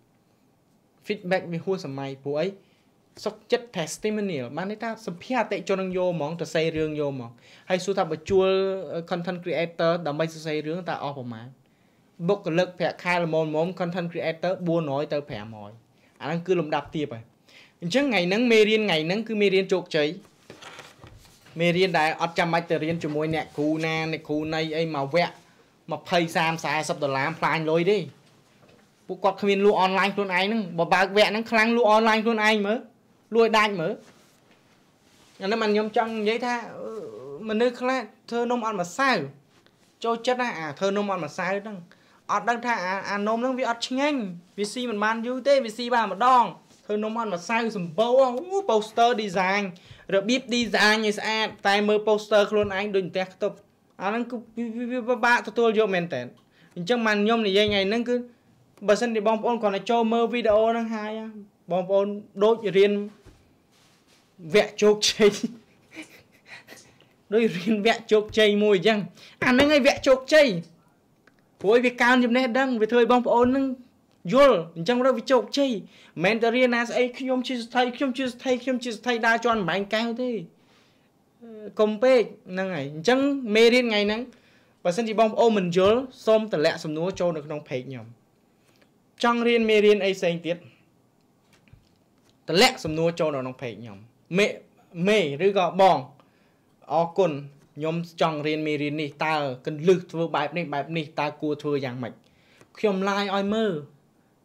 feedback វាហួសសម័យព្រោះអីសុកចិត្ត testimonial បានន័យថាសម្ភារអតិជននឹងយកហ្មងទៅសេរឿងយកហ្មងហើយសួរថាបើជួល content creator ដើម្បីសរសេររឿងតើអស់ប្រមាណបុគ្គលិកប្រាក់ខែល្មមៗ content creator 400ទៅ500អាហ្នឹងគឺលំដាប់ទៀតហើយអញ្ចឹងថ្ងៃហ្នឹងមេរៀនថ្ងៃហ្នឹងគឺមេរៀនជោគជ័យមេរៀនដែលអត់ចាំបាច់ទៅរៀនជាមួយ អ្នកគ្រូណាអ្នកគ្រូណីអីមកវគ្គ20 30 40ដុល្លារផ្លាញលុយទេពួកគាត់គ្មានលក់អនឡាញខ្លួនឯងហ្នឹងបើបើកវគ្គហ្នឹងខ្លាំងលក់អនឡាញខ្លួនឯងមើលលួចដាច់មើលអានេះមិនខ្ញុំចង់និយាយថាមនុស្សខ្លះធ្វើនំអត់ម្សៅចូលចិត្តណាអាធ្វើនំអត់ម្សៅហ្នឹងអត់ដឹងថាអាអានំហ្នឹងវាអត់ឆ្ងាញ់វាស៊ីមិនបានយូរទេ វាស៊ីបានម្ដងធ្វើនំអត់ម្សៅសម្បូរអូ poster design របៀប design ឲ្យស្អាតតែមើល poster ខ្លួនឯងដូចផ្ទះខ្ទប់អាហ្នឹងគឺវាពិបាកទទួលយកមែនតើអញ្ចឹងបានខ្ញុំនិយាយថ្ងៃហ្នឹងគឺបើសិនជាបងប្អូនគាត់ទៅចូលមើលវីដេអូហ្នឹងហើយបងប្អូនដូចរៀនវគ្គជោគជ័យដូចរៀនវគ្គជោគជ័យមួយអញ្ចឹងអាហ្នឹងឯងវគ្គជោគជ័យព្រោះវាកើនចំណេះដឹងវាធ្វើឲ្យបងប្អូននឹងយល់អញ្ចឹងទៅវាជោគជ័យមិនមែនតែរៀនណាស្អីខ្ញុំជាស្ថិតខ្ញុំជាស្ថិតខ្ញុំជាស្ថិតដើរជាន់ម្បាញ់កៅទេកុំពេកហ្នឹងហើយអញ្ចឹងមេរៀនថ្ងៃហ្នឹងបើសិនជាបងប្អូនមិនយល់សូមតម្លាក់សំណួរចូលនៅក្នុង page ខ្ញុំចង់រៀនមេរៀនអីផ្សេងទៀតតម្លាក់សំណួរចូលនៅក្នុង page ខ្ញុំមេមេឬក៏បងអរគុណខ្ញុំចង់រៀនមេរៀននេះតើកន្លឹះធ្វើបែបនេះបែបនេះ តើគួរធ្វើយ៉ាងម៉េចខ្ញុំឡាយឲ្យមើល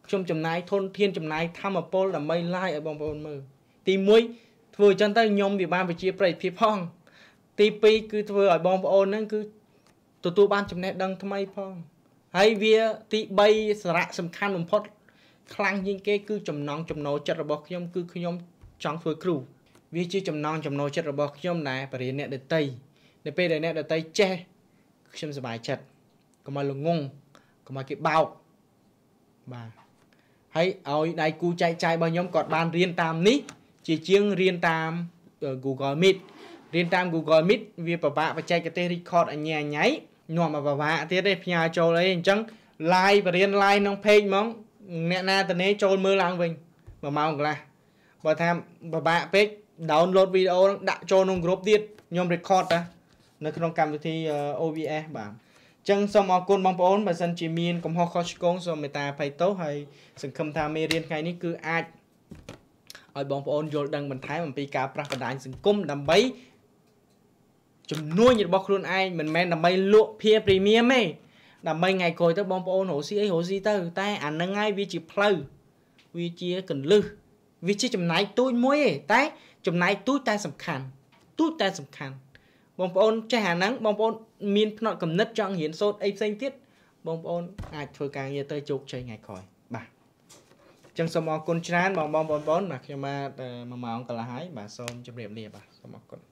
ខ្ញុំចំណាយធនធាន ចំណាយធម្មពលដើម្បីឡាយឲ្យបងប្អូនមើលទី1ធ្វើអញ្ចឹងទៅខ្ញុំវាបានវិជាប្រតិភិផង ទី2គឺធ្វើឲ្យបងប្អូនហ្នឹងគឺទទួលបានចំណេះដឹងថ្មីផងហើយវាទី3សារៈសំខាន់បំផុតខ្លាំងជាងគេ គឺចំណងចំណោចិត្តរបស់ខ្ញុំ គឺខ្ញុំ ចង់ធ្វើគ្រូវាជាចំណងចំណូលចិត្តរបស់ខ្ញុំដែរបរិញ្ញាអ្នកដតីនៅពេលដែលអ្នកដតីចេះខ្ញុំសប្បាយចិត្តកុំឲ្យល្ងងកុំឲ្យគេបោកបាទហើយឲ្យដៃគូចែកចាយរបស់ខ្ញុំគាត់បានរៀនតាមនេះ ជាជាងរៀនតាម Google Meet រៀនតាម Google Meet វាពិបាកបច្ចេកទេស record អញ្ញាញ៉ៃនាំមកពិបាកទៀតទេផ្ញើចូលអីអញ្ចឹង live បរៀន live ក្នុង page ហ្មង អ្នកណាតនេ ចូលមើលឡើងវិញ1ម៉ោងកន្លះបើថាពិបាកពេក download វីដេអូនឹងដាក់ចូលក្នុង group ទៀតខ្ញុំ record ណានៅក្នុងកម្មវិធី OBS បាទអញ្ចឹងសូមអរគុណបងប្អូនបើសិនជាមាន កំហុសខុសឆ្គងសូមមេត្តាអភ័យទោសហើយសង្ឃឹមថាមេរៀនថ្ងៃនេះគឺអាចឲ្យបងប្អូនយល់ដឹងបន្ថែមអំពីការប្រាស់បណ្ដាញសង្គមដើម្បីជំនួញរបស់ខ្លួនឯងមិនមែនដើម្បីលក់ភា premium ទេដើម្បីថ្ងៃក្រោយទៅបងប្អូនរស់ស៊ីអីរស់ស៊ីទៅតែអានឹងហើយវាជាផ្លូវវាជាកੰលឹះវាជាចំណាយទូចមួយទេតែចំណាយទូចតែសំខាន់ទូចតែសំខាន់បងប្អូនចេះអាហ្នឹងបងប្អូនមានផ្នត់គំនិតចង់រៀនសូត្រអីផ្សេងទៀតបងប្អូន អាចធ្វើការងារទៅជោគជ័យថ្ងៃក្រោយបាទអញ្ចឹងសូមអរគុណច្រើនបងបងបងប្អូនបាទខ្ញុំបាទ1ម៉ោងកន្លះហើយបាទសូមជម្រាបលាបាទសូមអរគុណ